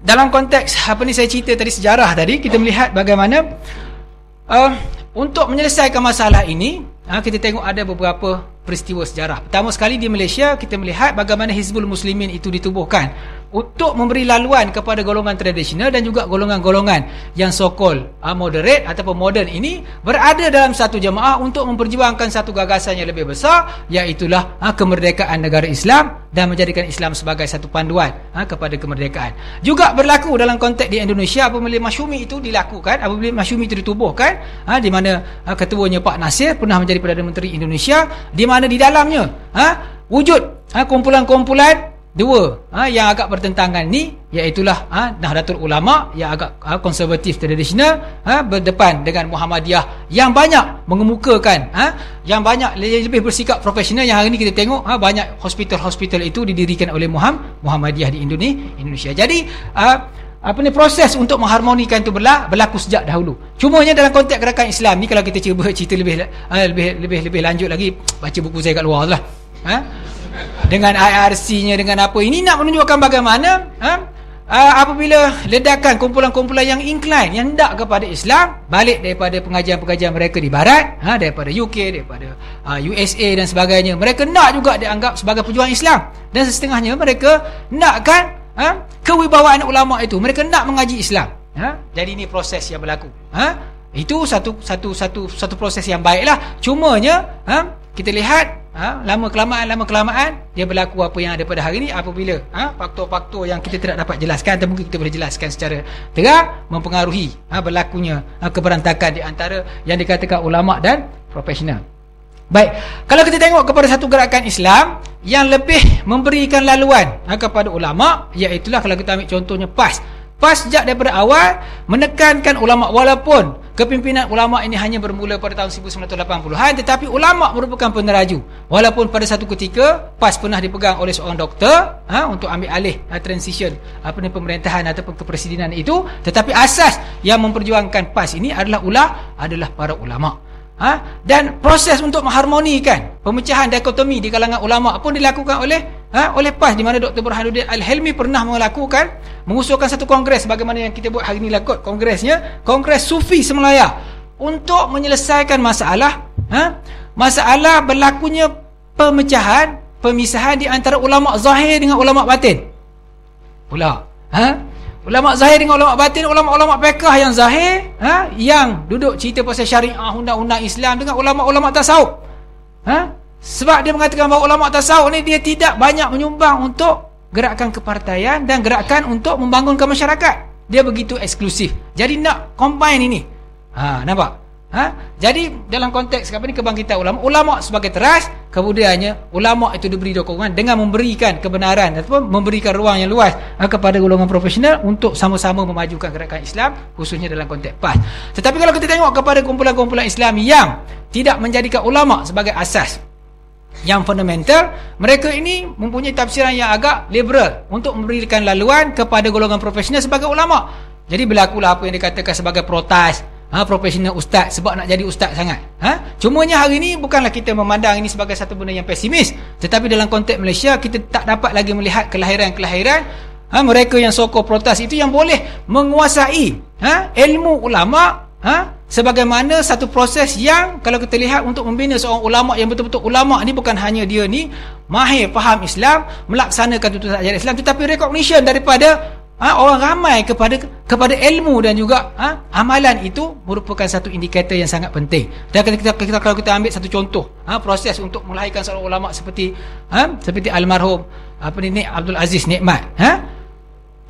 dalam konteks apa ni saya cerita tadi sejarah tadi kita melihat bagaimana uh, untuk menyelesaikan masalah ini uh, kita tengok ada beberapa peristiwa sejarah. Pertama sekali di Malaysia kita melihat bagaimana Hizbul Muslimin itu ditubuhkan untuk memberi laluan kepada golongan tradisional dan juga golongan-golongan yang sokol uh, ah, moderate ataupun modern ini berada dalam satu jemaah untuk memperjuangkan satu gagasan yang lebih besar iaitulah uh, kemerdekaan negara Islam dan menjadikan Islam sebagai satu panduan uh, kepada kemerdekaan. Juga berlaku dalam konteks di Indonesia apabila Masyumi itu dilakukan, apabila Masyumi itu ditubuhkan uh, di mana uh, ketuanya Pak Nasir pernah menjadi Perdana Menteri Indonesia di mana di dalamnya uh, wujud uh, kumpulan-kumpulan Dua ha, yang agak bertentangan ni Iaitulah ha, Nahdlatul Ulama Yang agak ha, konservatif tradisional ha, Berdepan dengan Muhammadiyah Yang banyak mengemukakan ha, Yang banyak lebih bersikap profesional Yang hari ni kita tengok ha, Banyak hospital-hospital itu didirikan oleh Muhammad Muhammadiyah di Indonesia Jadi ha, apa ni proses untuk mengharmonikan itu berlaku sejak dahulu. Cuma Cumanya dalam konteks gerakan Islam ni kalau kita cuba <laughs> cerita lebih ha, lebih lebih lebih lanjut lagi baca buku saya kat luar lah. Ha? dengan IRC-nya dengan apa ini nak menunjukkan bagaimana ha? uh, apabila ledakan kumpulan-kumpulan yang incline yang tidak kepada Islam balik daripada pengajian-pengajian mereka di barat ha? daripada UK daripada uh, ha, USA dan sebagainya mereka nak juga dianggap sebagai pejuang Islam dan setengahnya mereka nakkan ha? kewibawaan ulama itu mereka nak mengaji Islam ha? jadi ini proses yang berlaku ha? itu satu satu satu satu proses yang baiklah cumanya ha? kita lihat ha? lama kelamaan lama kelamaan dia berlaku apa yang ada pada hari ini apabila ha? faktor-faktor yang kita tidak dapat jelaskan atau mungkin kita boleh jelaskan secara terang mempengaruhi ha? berlakunya ha? keberantakan di antara yang dikatakan ulama dan profesional baik kalau kita tengok kepada satu gerakan Islam yang lebih memberikan laluan ha? kepada ulama iaitulah kalau kita ambil contohnya PAS PAS sejak daripada awal menekankan ulama walaupun Kepimpinan ulama ini hanya bermula pada tahun 1980-an tetapi ulama merupakan peneraju. Walaupun pada satu ketika PAS pernah dipegang oleh seorang doktor ha, untuk ambil alih ha, transition apa ni pemerintahan ataupun kepresidenan itu tetapi asas yang memperjuangkan PAS ini adalah ulah adalah para ulama ha? dan proses untuk mengharmonikan pemecahan dikotomi di kalangan ulama pun dilakukan oleh ha? oleh PAS di mana Dr. Burhanuddin Al-Helmi pernah melakukan mengusulkan satu kongres bagaimana yang kita buat hari ini lakot kongresnya Kongres Sufi Semelaya untuk menyelesaikan masalah ha? masalah berlakunya pemecahan pemisahan di antara ulama zahir dengan ulama batin pula ha? Ulama zahir dengan ulama batin, ulama-ulama fiqh yang zahir, ha, yang duduk cerita pasal syariah, undang-undang Islam dengan ulama-ulama tasawuf. Ha? Sebab dia mengatakan bahawa ulama tasawuf ni dia tidak banyak menyumbang untuk gerakan kepartaian dan gerakan untuk membangunkan masyarakat. Dia begitu eksklusif. Jadi nak combine ini. Ha, nampak? Ha? Jadi dalam konteks apa ni kebangkitan ulama, ulama sebagai teras, kemudiannya ulama itu diberi dokongan dengan memberikan kebenaran ataupun memberikan ruang yang luas ha, kepada golongan profesional untuk sama-sama memajukan gerakan Islam khususnya dalam konteks PAS. Tetapi kalau kita tengok kepada kumpulan-kumpulan Islam yang tidak menjadikan ulama sebagai asas yang fundamental mereka ini mempunyai tafsiran yang agak liberal untuk memberikan laluan kepada golongan profesional sebagai ulama. Jadi berlakulah apa yang dikatakan sebagai protes ha, Profesional ustaz Sebab nak jadi ustaz sangat ha? Cumanya hari ni Bukanlah kita memandang ini Sebagai satu benda yang pesimis Tetapi dalam konteks Malaysia Kita tak dapat lagi melihat Kelahiran-kelahiran ha, Mereka yang sokong protes Itu yang boleh menguasai ha, Ilmu ulama' ha, Sebagaimana satu proses yang Kalau kita lihat untuk membina seorang ulama' Yang betul-betul ulama' ni Bukan hanya dia ni Mahir faham Islam Melaksanakan tuntutan ajaran Islam Tetapi recognition daripada ha, orang ramai kepada kepada ilmu dan juga ha, amalan itu merupakan satu indikator yang sangat penting. Dan kita, kita, kita kalau kita ambil satu contoh ha, proses untuk melahirkan seorang ulama seperti ha, seperti almarhum apa ni Nek Abdul Aziz Nikmat. Ha?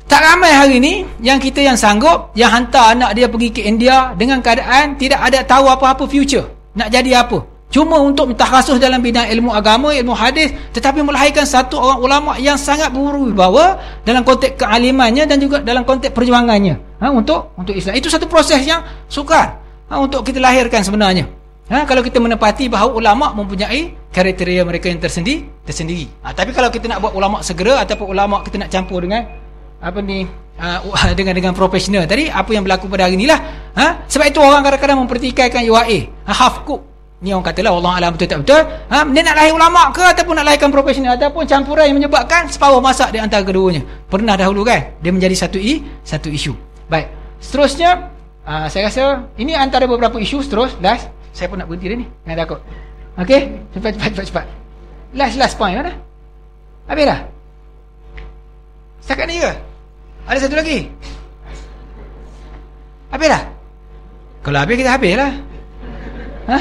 Tak ramai hari ni yang kita yang sanggup yang hantar anak dia pergi ke India dengan keadaan tidak ada tahu apa-apa future nak jadi apa cuma untuk minta mentahrasuh dalam bidang ilmu agama ilmu hadis tetapi melahirkan satu orang ulama yang sangat berwibawa dalam konteks kealimannya dan juga dalam konteks perjuangannya ha, untuk untuk Islam itu satu proses yang sukar ha, untuk kita lahirkan sebenarnya ha, kalau kita menepati bahawa ulama mempunyai kriteria mereka yang tersendiri tersendiri ha, tapi kalau kita nak buat ulama segera ataupun ulama kita nak campur dengan apa ni uh, <laughs> dengan dengan profesional tadi apa yang berlaku pada hari inilah ha? sebab itu orang kadang-kadang mempertikaikan UAE ha, half cook Ni orang katalah Allah Alam betul tak betul ha? Dia nak lahir ulama' ke Ataupun nak lahirkan profesional Ataupun campuran yang menyebabkan Separuh masak di antara keduanya Pernah dahulu kan Dia menjadi satu i Satu isu Baik Seterusnya uh, Saya rasa Ini antara beberapa isu Seterus Last Saya pun nak berhenti dia ni Jangan takut Okay Cepat cepat cepat cepat Last last point mana Habis dah Setakat ni ke Ada satu lagi Habis Kalau habis kita habis Ha?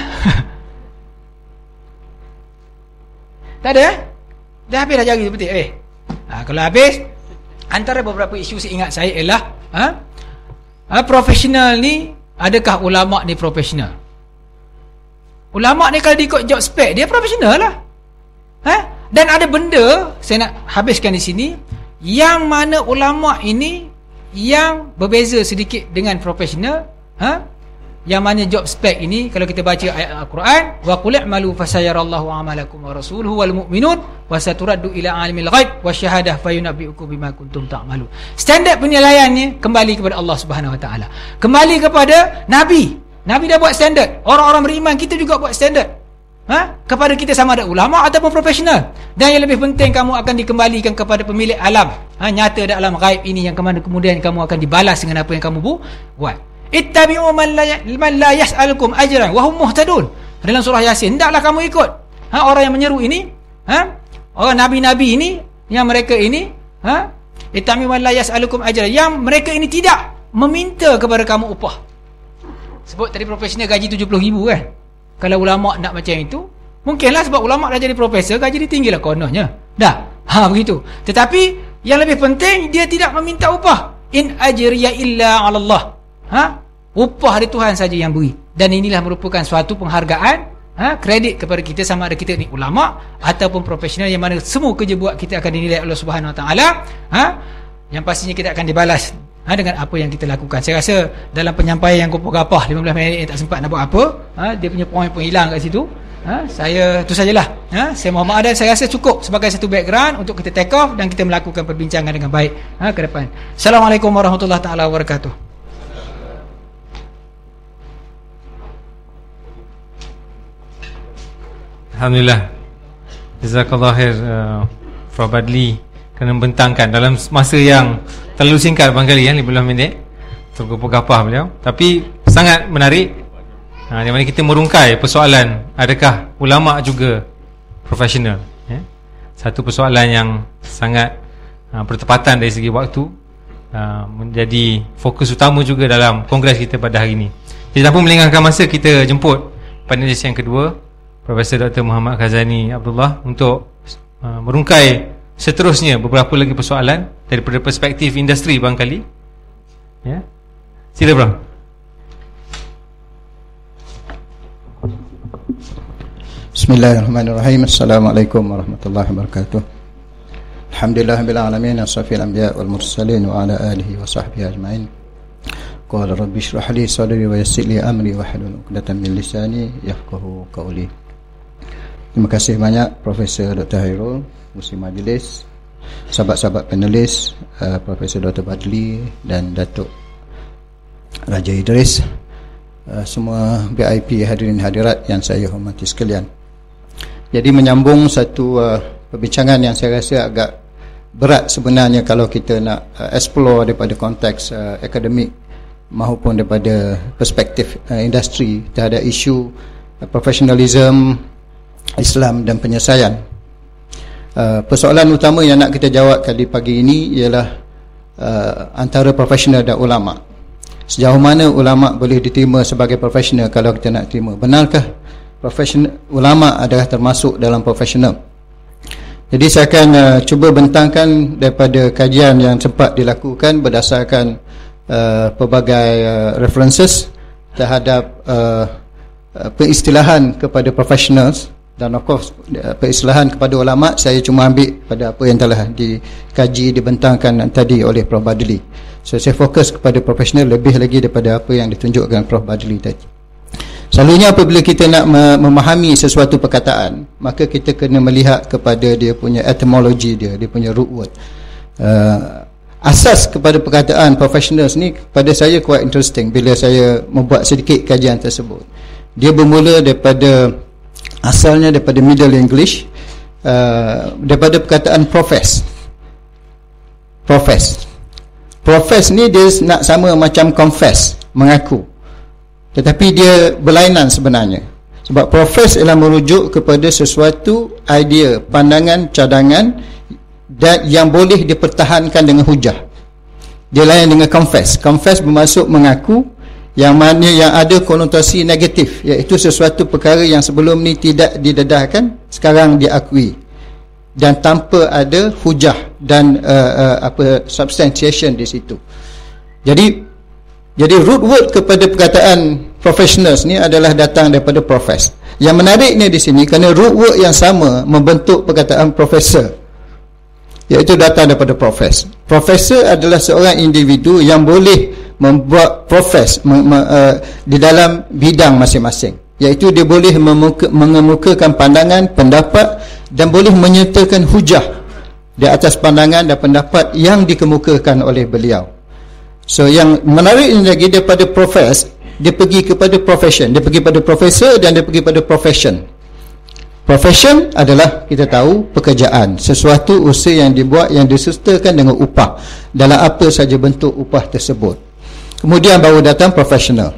<laughs> tak ada? Eh? Dah habis dah jari seperti eh. Ha, kalau habis antara beberapa isu saya ingat saya ialah ha? ha profesional ni adakah ulama ni profesional? Ulama ni kalau diikut job spec dia profesional lah. Ha? Dan ada benda saya nak habiskan di sini yang mana ulama ini yang berbeza sedikit dengan profesional ha yang mana job spec ini kalau kita baca ayat al-Quran wa qul a'malu fasayarallahu a'malakum wa rasuluhu wal mu'minun wa saturaddu ila alimil ghaib wa syahadah fayunabbi'ukum bima kuntum ta'malu standard penilaiannya kembali kepada Allah Subhanahu wa taala kembali kepada nabi nabi dah buat standard orang-orang beriman kita juga buat standard ha kepada kita sama ada ulama ataupun profesional dan yang lebih penting kamu akan dikembalikan kepada pemilik alam ha nyata dan alam ghaib ini yang kemudian kamu akan dibalas dengan apa yang kamu buat ittabi'u ya-, man la yas'alukum ajran wa hum muhtadun dalam surah yasin ndaklah kamu ikut ha orang yang menyeru ini ha orang nabi-nabi ini yang mereka ini ha ittabi'u man la yas'alukum ajran yang mereka ini tidak meminta kepada kamu upah sebut tadi profesional gaji ribu kan kalau ulama nak macam itu mungkinlah sebab ulama dah jadi profesor gaji dia tinggilah kononnya dah ha begitu tetapi yang lebih penting dia tidak meminta upah in ajriya illa Allah ha? upah dari Tuhan saja yang beri dan inilah merupakan suatu penghargaan ha? kredit kepada kita sama ada kita ni ulama ataupun profesional yang mana semua kerja buat kita akan dinilai Allah Subhanahu Wa Taala ha? yang pastinya kita akan dibalas ha? dengan apa yang kita lakukan saya rasa dalam penyampaian yang kupu gapah 15 minit yang tak sempat nak buat apa ha? dia punya poin pun hilang kat situ Ha, saya tu sajalah ha, saya mohon maaf dan saya rasa cukup sebagai satu background untuk kita take off dan kita melakukan perbincangan dengan baik ha, ke depan Assalamualaikum warahmatullahi taala wabarakatuh Alhamdulillah Jazakallah khair uh, Prof. Badli Kena bentangkan dalam masa yang Terlalu singkat bang kali ya, 15 minit Tergopoh-gapah beliau Tapi sangat menarik ha, Di mana kita merungkai persoalan Adakah ulama' juga Profesional ya? Satu persoalan yang sangat uh, Pertepatan dari segi waktu uh, Menjadi fokus utama juga Dalam kongres kita pada hari ini Jadi tanpa melengahkan masa kita jemput Panelis yang kedua Profesor Dr. Muhammad Ghazani Abdullah untuk uh, merungkai seterusnya beberapa lagi persoalan daripada perspektif industri bang kali. Ya. Sila bang. Bismillahirrahmanirrahim. Assalamualaikum warahmatullahi wabarakatuh. Alhamdulillah bil alamin asfiil anbiya wal mursalin wa ala alihi wa sahbihi ajmain. Qala rabbi shrah li sadri wa yassir li amri wa hlul 'uqdatam min lisani yafqahu qawli. Terima kasih banyak Profesor Dr. Hairul Musi Majlis Sahabat-sahabat panelis uh, Profesor Dr. Badli Dan Datuk Raja Idris uh, Semua VIP hadirin hadirat Yang saya hormati sekalian Jadi menyambung satu uh, Perbincangan yang saya rasa agak Berat sebenarnya kalau kita nak uh, Explore daripada konteks uh, akademik maupun daripada Perspektif uh, industri Terhadap isu uh, professionalism Islam dan penyelesaian uh, Persoalan utama yang nak kita jawab kali pagi ini ialah uh, Antara profesional dan ulama' Sejauh mana ulama' boleh diterima sebagai profesional kalau kita nak terima Benarkah ulama' adalah termasuk dalam profesional Jadi saya akan uh, cuba bentangkan daripada kajian yang sempat dilakukan Berdasarkan uh, pelbagai uh, references terhadap uh, uh peristilahan kepada professionals dan of course eh, perislahan kepada ulama saya cuma ambil pada apa yang telah dikaji dibentangkan tadi oleh Prof Badli. So saya fokus kepada profesional lebih lagi daripada apa yang ditunjukkan Prof Badli tadi. Selalunya apabila kita nak memahami sesuatu perkataan, maka kita kena melihat kepada dia punya etymology dia, dia punya root word. Uh, Asas kepada perkataan professionals ni pada saya quite interesting bila saya membuat sedikit kajian tersebut. Dia bermula daripada asalnya daripada Middle English uh, daripada perkataan profess profess profess ni dia nak sama macam confess mengaku tetapi dia berlainan sebenarnya sebab profess ialah merujuk kepada sesuatu idea pandangan cadangan dan yang boleh dipertahankan dengan hujah dia lain dengan confess confess bermaksud mengaku yang mana yang ada konotasi negatif iaitu sesuatu perkara yang sebelum ni tidak didedahkan sekarang diakui dan tanpa ada hujah dan uh, uh, apa substantiation di situ jadi jadi root word kepada perkataan professionals ni adalah datang daripada profes. yang menariknya di sini kerana root word yang sama membentuk perkataan profesor, iaitu datang daripada profes. Profesor adalah seorang individu yang boleh membuat profes me, me, uh, di dalam bidang masing-masing iaitu dia boleh memuka, mengemukakan pandangan, pendapat dan boleh menyertakan hujah di atas pandangan dan pendapat yang dikemukakan oleh beliau so yang menarik lagi daripada profes dia pergi kepada profession dia pergi pada profesor dan dia pergi pada profession profession adalah kita tahu pekerjaan sesuatu usaha yang dibuat yang disertakan dengan upah dalam apa saja bentuk upah tersebut kemudian baru datang profesional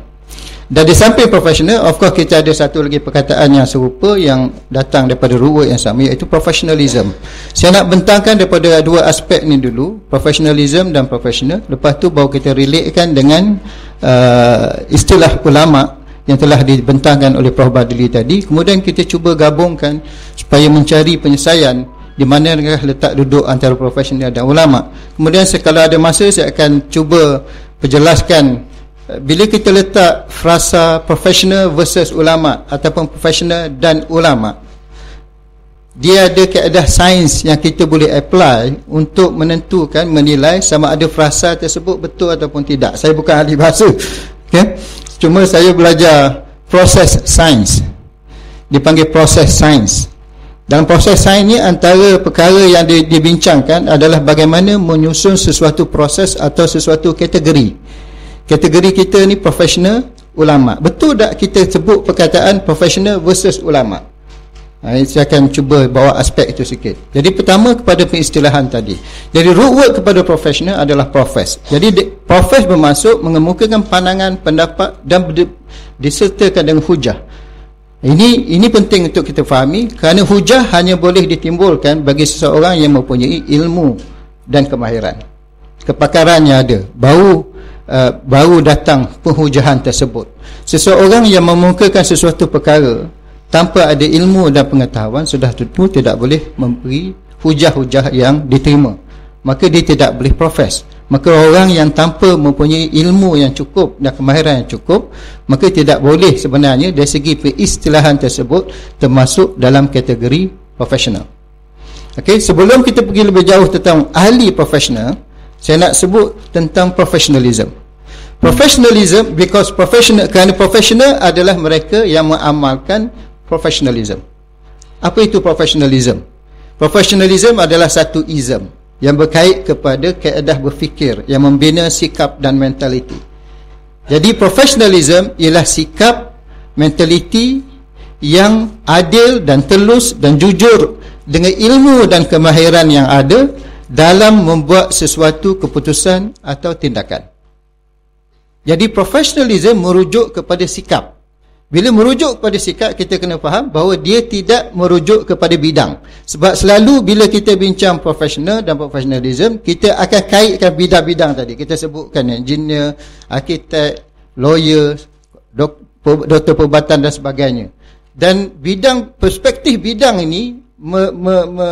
dan di samping profesional of course kita ada satu lagi perkataan yang serupa yang datang daripada ruwet yang sama iaitu professionalism saya nak bentangkan daripada dua aspek ni dulu professionalism dan professional lepas tu baru kita relatekan dengan uh, istilah ulama yang telah dibentangkan oleh Prof. Badli tadi kemudian kita cuba gabungkan supaya mencari penyelesaian di mana letak duduk antara profesional dan ulama kemudian sekalau ada masa saya akan cuba perjelaskan bila kita letak frasa profesional versus ulama ataupun professional dan ulama dia ada keadaan sains yang kita boleh apply untuk menentukan menilai sama ada frasa tersebut betul ataupun tidak saya bukan ahli bahasa okay? cuma saya belajar proses sains dipanggil proses sains dan proses sains ni antara perkara yang dibincangkan adalah bagaimana menyusun sesuatu proses atau sesuatu kategori. Kategori kita ni profesional, ulama. Betul tak kita sebut perkataan profesional versus ulama? Ha, saya akan cuba bawa aspek itu sikit. Jadi pertama kepada peristilahan tadi. Jadi root word kepada profesional adalah profes. Jadi profes bermaksud mengemukakan pandangan, pendapat dan disertakan dengan hujah. Ini ini penting untuk kita fahami kerana hujah hanya boleh ditimbulkan bagi seseorang yang mempunyai ilmu dan kemahiran. Kepakarannya ada. Baru uh, baru datang penghujahan tersebut. Seseorang yang memungkakan sesuatu perkara tanpa ada ilmu dan pengetahuan sudah tentu tidak boleh memberi hujah-hujah yang diterima maka dia tidak boleh profes maka orang yang tanpa mempunyai ilmu yang cukup dan kemahiran yang cukup maka tidak boleh sebenarnya dari segi peristilahan tersebut termasuk dalam kategori profesional Okey, sebelum kita pergi lebih jauh tentang ahli profesional saya nak sebut tentang professionalism professionalism because professional kerana professional adalah mereka yang mengamalkan professionalism apa itu professionalism professionalism adalah satu ism yang berkait kepada keadaan berfikir yang membina sikap dan mentaliti jadi professionalism ialah sikap mentaliti yang adil dan telus dan jujur dengan ilmu dan kemahiran yang ada dalam membuat sesuatu keputusan atau tindakan jadi professionalism merujuk kepada sikap bila merujuk kepada sikap, kita kena faham bahawa dia tidak merujuk kepada bidang. Sebab selalu bila kita bincang profesional dan profesionalism, kita akan kaitkan bidang-bidang tadi. Kita sebutkan engineer, arkitek, lawyer, dok, doktor perubatan dan sebagainya. Dan bidang perspektif bidang ini me, me, me,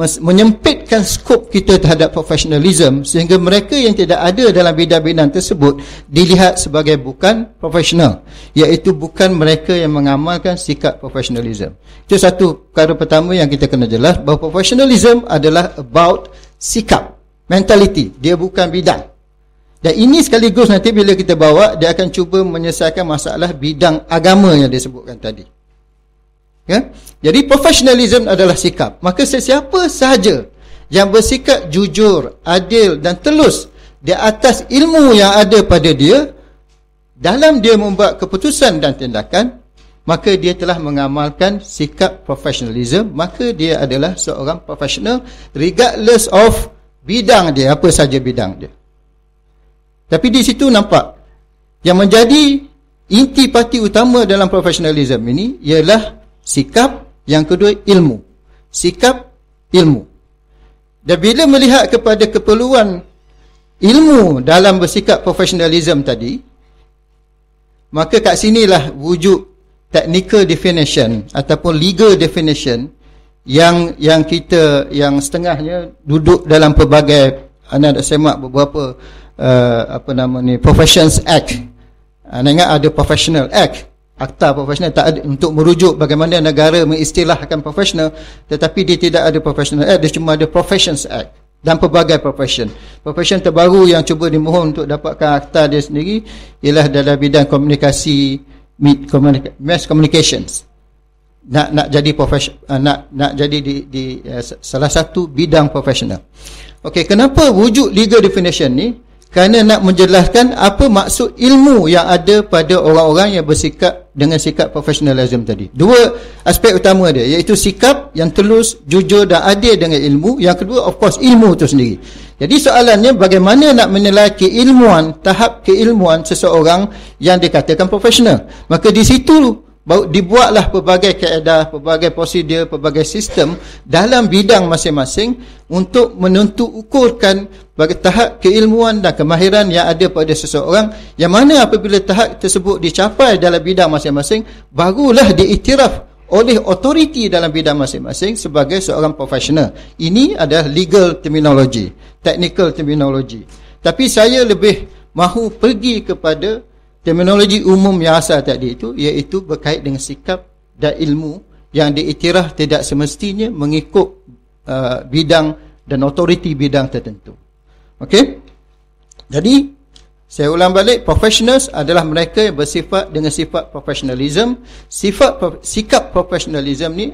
menyempitkan skop kita terhadap profesionalisme sehingga mereka yang tidak ada dalam bidang-bidang tersebut dilihat sebagai bukan profesional iaitu bukan mereka yang mengamalkan sikap profesionalisme itu satu perkara pertama yang kita kena jelas bahawa profesionalisme adalah about sikap mentality dia bukan bidang dan ini sekaligus nanti bila kita bawa dia akan cuba menyelesaikan masalah bidang agama yang disebutkan tadi Ya? Jadi professionalism adalah sikap. Maka sesiapa sahaja yang bersikap jujur, adil dan telus di atas ilmu yang ada pada dia dalam dia membuat keputusan dan tindakan, maka dia telah mengamalkan sikap professionalism, maka dia adalah seorang professional regardless of bidang dia, apa saja bidang dia. Tapi di situ nampak yang menjadi inti parti utama dalam professionalism ini ialah sikap yang kedua ilmu sikap ilmu dan bila melihat kepada keperluan ilmu dalam bersikap profesionalism tadi maka kat sinilah wujud technical definition ataupun legal definition yang yang kita yang setengahnya duduk dalam pelbagai anda ada semak beberapa uh, apa nama ni professions act uh, anda ingat ada professional act akta profesional tak ada untuk merujuk bagaimana negara mengistilahkan profesional tetapi dia tidak ada profesional. Eh, dia cuma ada professions act dan pelbagai profession profession terbaru yang cuba dimohon untuk dapatkan akta dia sendiri ialah dalam bidang komunikasi mass communications nak nak jadi profession eh, nak nak jadi di, di eh, salah satu bidang profesional okey kenapa wujud legal definition ni kerana nak menjelaskan apa maksud ilmu yang ada pada orang-orang yang bersikap dengan sikap professionalism tadi. Dua aspek utama dia iaitu sikap yang telus, jujur dan adil dengan ilmu. Yang kedua of course ilmu itu sendiri. Jadi soalannya bagaimana nak menilai keilmuan, tahap keilmuan seseorang yang dikatakan profesional. Maka di situ dibuatlah pelbagai kaedah, pelbagai prosedur, pelbagai sistem dalam bidang masing-masing untuk menentu ukurkan bagi tahap keilmuan dan kemahiran yang ada pada seseorang yang mana apabila tahap tersebut dicapai dalam bidang masing-masing barulah diiktiraf oleh otoriti dalam bidang masing-masing sebagai seorang profesional. Ini adalah legal terminology, technical terminology. Tapi saya lebih mahu pergi kepada terminologi umum yang asal tadi itu iaitu berkait dengan sikap dan ilmu yang diiktiraf tidak semestinya mengikut uh, bidang dan otoriti bidang tertentu. Okey. Jadi saya ulang balik professionals adalah mereka yang bersifat dengan sifat professionalism, sifat sikap professionalism ni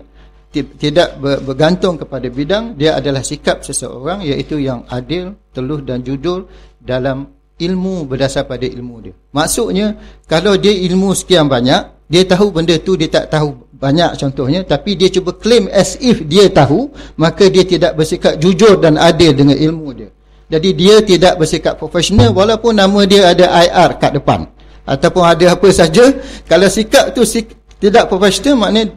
tidak bergantung kepada bidang, dia adalah sikap seseorang iaitu yang adil, teluh dan jujur dalam ilmu berdasar pada ilmu dia maksudnya kalau dia ilmu sekian banyak dia tahu benda tu dia tak tahu banyak contohnya tapi dia cuba claim as if dia tahu maka dia tidak bersikap jujur dan adil dengan ilmu dia jadi dia tidak bersikap profesional walaupun nama dia ada IR kat depan ataupun ada apa saja kalau sikap tu sik tidak profesional maknanya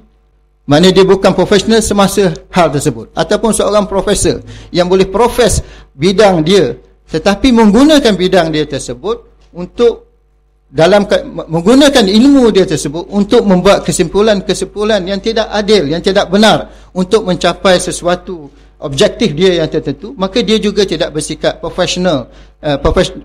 mana dia bukan profesional semasa hal tersebut ataupun seorang profesor yang boleh profes bidang dia tetapi menggunakan bidang dia tersebut untuk dalam menggunakan ilmu dia tersebut untuk membuat kesimpulan-kesimpulan yang tidak adil yang tidak benar untuk mencapai sesuatu objektif dia yang tertentu maka dia juga tidak bersikap profesional uh,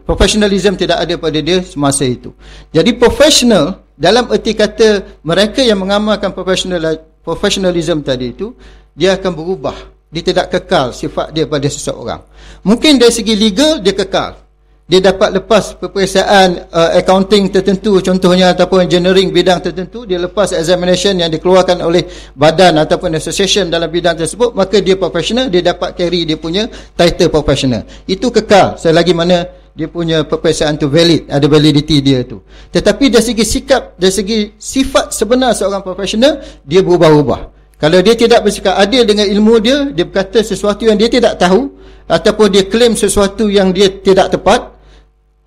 professionalism tidak ada pada dia semasa itu jadi profesional dalam erti kata mereka yang mengamalkan professional professionalism tadi itu dia akan berubah dia tidak kekal sifat dia pada seseorang Mungkin dari segi legal dia kekal Dia dapat lepas peperiksaan uh, accounting tertentu Contohnya ataupun engineering bidang tertentu Dia lepas examination yang dikeluarkan oleh badan Ataupun association dalam bidang tersebut Maka dia professional Dia dapat carry dia punya title professional Itu kekal selagi mana dia punya peperiksaan tu valid Ada validity dia tu Tetapi dari segi sikap Dari segi sifat sebenar seorang professional Dia berubah-ubah kalau dia tidak bersikap adil dengan ilmu dia, dia berkata sesuatu yang dia tidak tahu ataupun dia klaim sesuatu yang dia tidak tepat,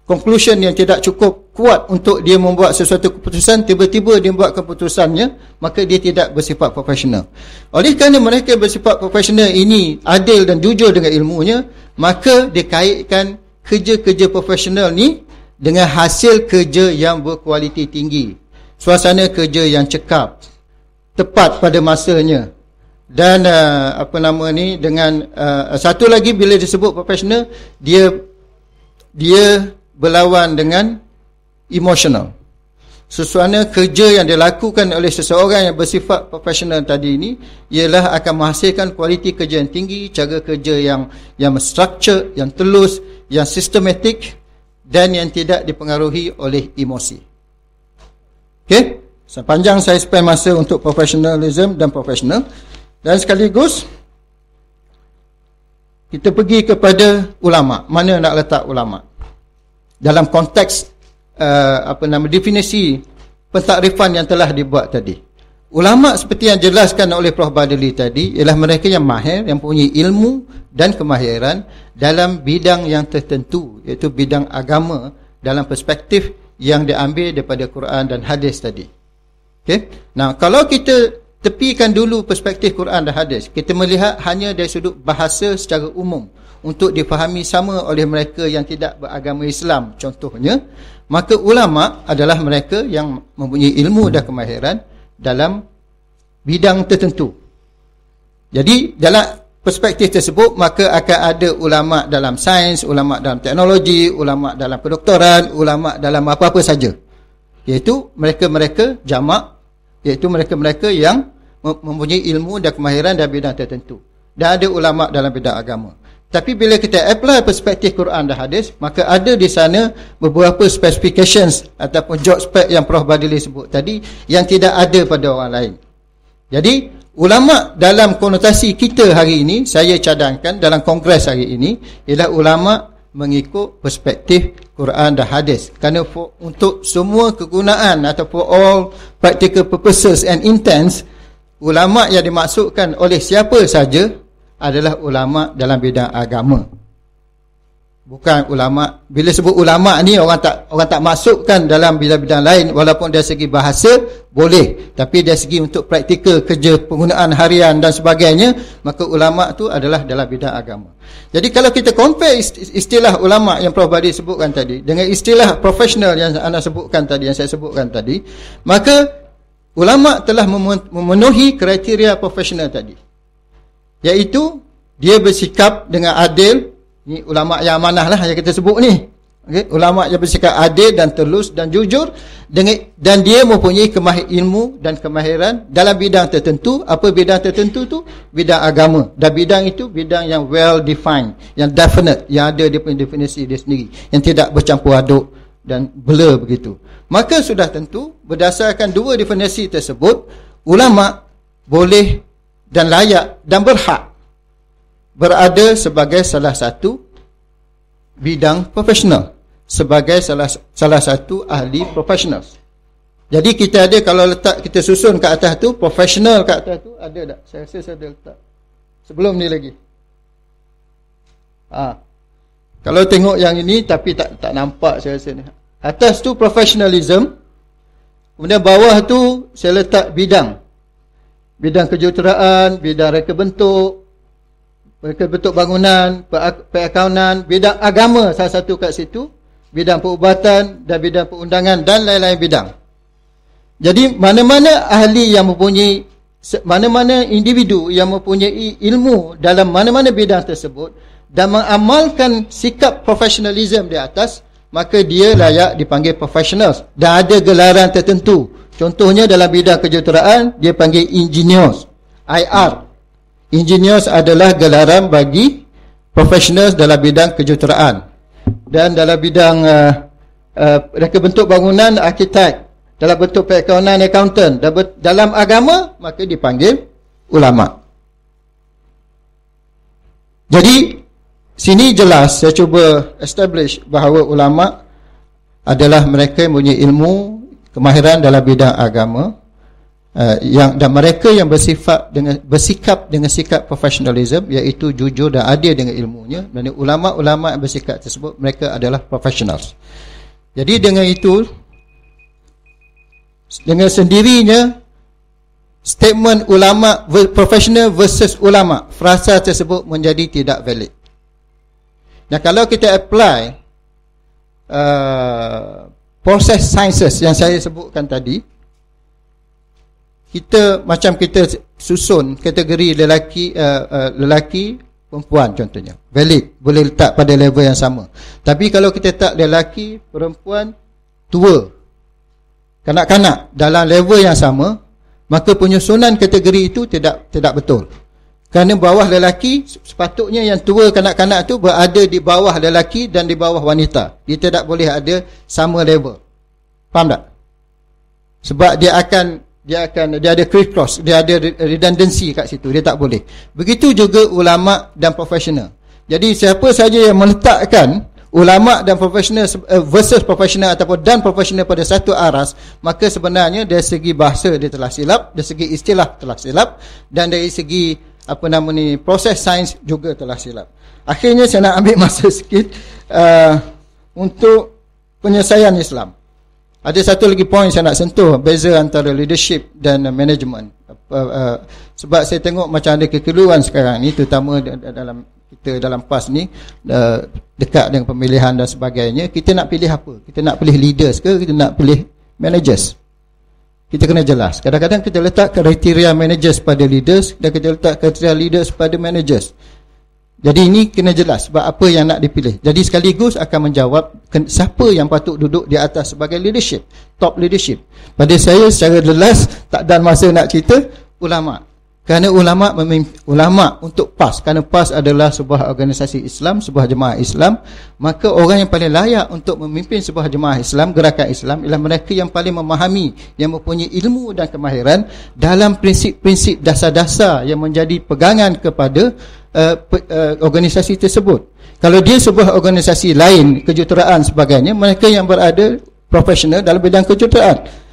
conclusion yang tidak cukup kuat untuk dia membuat sesuatu keputusan, tiba-tiba dia buat keputusannya, maka dia tidak bersifat profesional. Oleh kerana mereka bersifat profesional ini adil dan jujur dengan ilmunya, maka dia kaitkan kerja-kerja profesional ni dengan hasil kerja yang berkualiti tinggi. Suasana kerja yang cekap, tepat pada masanya dan uh, apa nama ni dengan uh, satu lagi bila disebut professional dia dia berlawan dengan emotional sesuatu kerja yang dilakukan oleh seseorang yang bersifat professional tadi ini ialah akan menghasilkan kualiti kerja yang tinggi cara kerja yang yang structure yang telus yang sistematik dan yang tidak dipengaruhi oleh emosi okey sepanjang saya spend masa untuk professionalism dan professional dan sekaligus kita pergi kepada ulama mana nak letak ulama dalam konteks uh, apa nama definisi pentakrifan yang telah dibuat tadi ulama seperti yang jelaskan oleh Prof Badli tadi ialah mereka yang mahir yang punya ilmu dan kemahiran dalam bidang yang tertentu iaitu bidang agama dalam perspektif yang diambil daripada Quran dan hadis tadi Okay. Nah, kalau kita tepikan dulu perspektif Quran dan hadis, kita melihat hanya dari sudut bahasa secara umum untuk difahami sama oleh mereka yang tidak beragama Islam contohnya, maka ulama adalah mereka yang mempunyai ilmu dan kemahiran dalam bidang tertentu. Jadi dalam perspektif tersebut maka akan ada ulama dalam sains, ulama dalam teknologi, ulama dalam kedoktoran, ulama dalam apa-apa saja. Iaitu mereka-mereka jamak iaitu mereka-mereka yang mempunyai ilmu dan kemahiran dalam bidang tertentu dan ada ulama dalam bidang agama tapi bila kita apply perspektif Quran dan hadis maka ada di sana beberapa specifications ataupun job spec yang Prof Badili sebut tadi yang tidak ada pada orang lain jadi ulama dalam konotasi kita hari ini saya cadangkan dalam kongres hari ini ialah ulama mengikut perspektif Quran dan hadis kerana for, untuk semua kegunaan atau for all practical purposes and intents ulama yang dimaksudkan oleh siapa saja adalah ulama dalam bidang agama bukan ulama bila sebut ulama ni orang tak orang tak masukkan dalam bidang-bidang lain walaupun dari segi bahasa boleh tapi dari segi untuk praktikal kerja penggunaan harian dan sebagainya maka ulama tu adalah dalam bidang agama jadi kalau kita compare istilah ulama yang Prof Badi sebutkan tadi dengan istilah profesional yang anda sebutkan tadi yang saya sebutkan tadi maka ulama telah memenuhi kriteria profesional tadi iaitu dia bersikap dengan adil ni ulama yang amanah lah yang kita sebut ni okay? ulama yang bersikap adil dan telus dan jujur dengan, dan dia mempunyai kemahir ilmu dan kemahiran dalam bidang tertentu apa bidang tertentu tu bidang agama dan bidang itu bidang yang well defined yang definite yang ada dia punya definisi dia sendiri yang tidak bercampur aduk dan blur begitu maka sudah tentu berdasarkan dua definisi tersebut ulama boleh dan layak dan berhak berada sebagai salah satu bidang profesional sebagai salah salah satu ahli profesional. Jadi kita ada kalau letak kita susun kat atas tu profesional kat atas tu ada tak? Saya rasa saya ada letak. Sebelum ni lagi. Ah. Ha. Kalau tengok yang ini tapi tak tak nampak saya rasa ni. Atas tu professionalism. Kemudian bawah tu saya letak bidang. Bidang kejuruteraan, bidang reka bentuk, mereka bentuk bangunan, perakaunan, bidang agama salah satu kat situ, bidang perubatan dan bidang perundangan dan lain-lain bidang. Jadi mana-mana ahli yang mempunyai mana-mana individu yang mempunyai ilmu dalam mana-mana bidang tersebut dan mengamalkan sikap profesionalism di atas maka dia layak dipanggil profesional dan ada gelaran tertentu contohnya dalam bidang kejuruteraan dia panggil engineers IR hmm. Engineers adalah gelaran bagi professionals dalam bidang kejuruteraan dan dalam bidang uh, uh, bentuk bangunan arkitek dalam bentuk perakaunan accountant dalam, dalam agama maka dipanggil ulama jadi sini jelas saya cuba establish bahawa ulama adalah mereka yang punya ilmu kemahiran dalam bidang agama uh, yang dan mereka yang bersifat dengan bersikap dengan sikap professionalism iaitu jujur dan adil dengan ilmunya dan ulama-ulama yang bersikap tersebut mereka adalah professionals jadi dengan itu dengan sendirinya statement ulama professional versus ulama frasa tersebut menjadi tidak valid Nah, kalau kita apply uh, proses sciences yang saya sebutkan tadi kita macam kita susun kategori lelaki uh, uh, lelaki perempuan contohnya valid boleh letak pada level yang sama tapi kalau kita tak lelaki perempuan tua kanak-kanak dalam level yang sama maka penyusunan kategori itu tidak tidak betul kerana bawah lelaki sepatutnya yang tua kanak-kanak itu berada di bawah lelaki dan di bawah wanita dia tidak boleh ada sama level faham tak sebab dia akan dia akan dia ada criss cross dia ada redundancy kat situ dia tak boleh begitu juga ulama dan profesional jadi siapa saja yang meletakkan ulama dan profesional eh, versus profesional ataupun dan profesional pada satu aras maka sebenarnya dari segi bahasa dia telah silap dari segi istilah telah silap dan dari segi apa nama ni proses sains juga telah silap akhirnya saya nak ambil <laughs> masa sikit uh, untuk penyelesaian Islam ada satu lagi point saya nak sentuh Beza antara leadership dan uh, management uh, uh, Sebab saya tengok macam ada kekeluan sekarang ni Terutama dalam kita dalam PAS ni uh, Dekat dengan pemilihan dan sebagainya Kita nak pilih apa? Kita nak pilih leaders ke? Kita nak pilih managers? Kita kena jelas Kadang-kadang kita letak kriteria managers pada leaders Dan kita letak kriteria leaders pada managers jadi ini kena jelas sebab apa yang nak dipilih. Jadi sekaligus akan menjawab siapa yang patut duduk di atas sebagai leadership, top leadership. Pada saya secara jelas tak ada masa nak cerita ulama. Kerana ulama ulama untuk PAS, kerana PAS adalah sebuah organisasi Islam, sebuah jemaah Islam, maka orang yang paling layak untuk memimpin sebuah jemaah Islam, gerakan Islam ialah mereka yang paling memahami, yang mempunyai ilmu dan kemahiran dalam prinsip-prinsip dasar-dasar yang menjadi pegangan kepada uh, organisasi tersebut. Kalau dia sebuah organisasi lain, kejuruteraan sebagainya, mereka yang berada profesional dalam bidang kejuruteraan.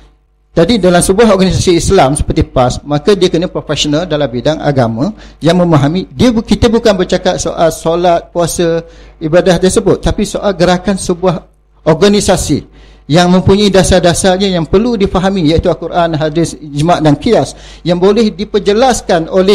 Jadi dalam sebuah organisasi Islam seperti PAS, maka dia kena profesional dalam bidang agama yang memahami dia kita bukan bercakap soal solat, puasa, ibadah tersebut, tapi soal gerakan sebuah organisasi yang mempunyai dasar-dasarnya yang perlu difahami iaitu Al-Quran, Hadis, Ijma' dan Qiyas yang boleh diperjelaskan oleh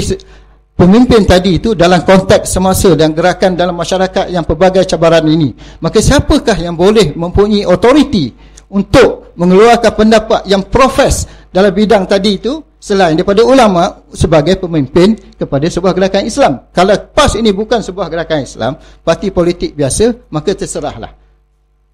pemimpin tadi itu dalam konteks semasa dan gerakan dalam masyarakat yang pelbagai cabaran ini maka siapakah yang boleh mempunyai authority untuk mengeluarkan pendapat yang profes dalam bidang tadi itu selain daripada ulama sebagai pemimpin kepada sebuah gerakan Islam kalau PAS ini bukan sebuah gerakan Islam parti politik biasa maka terserahlah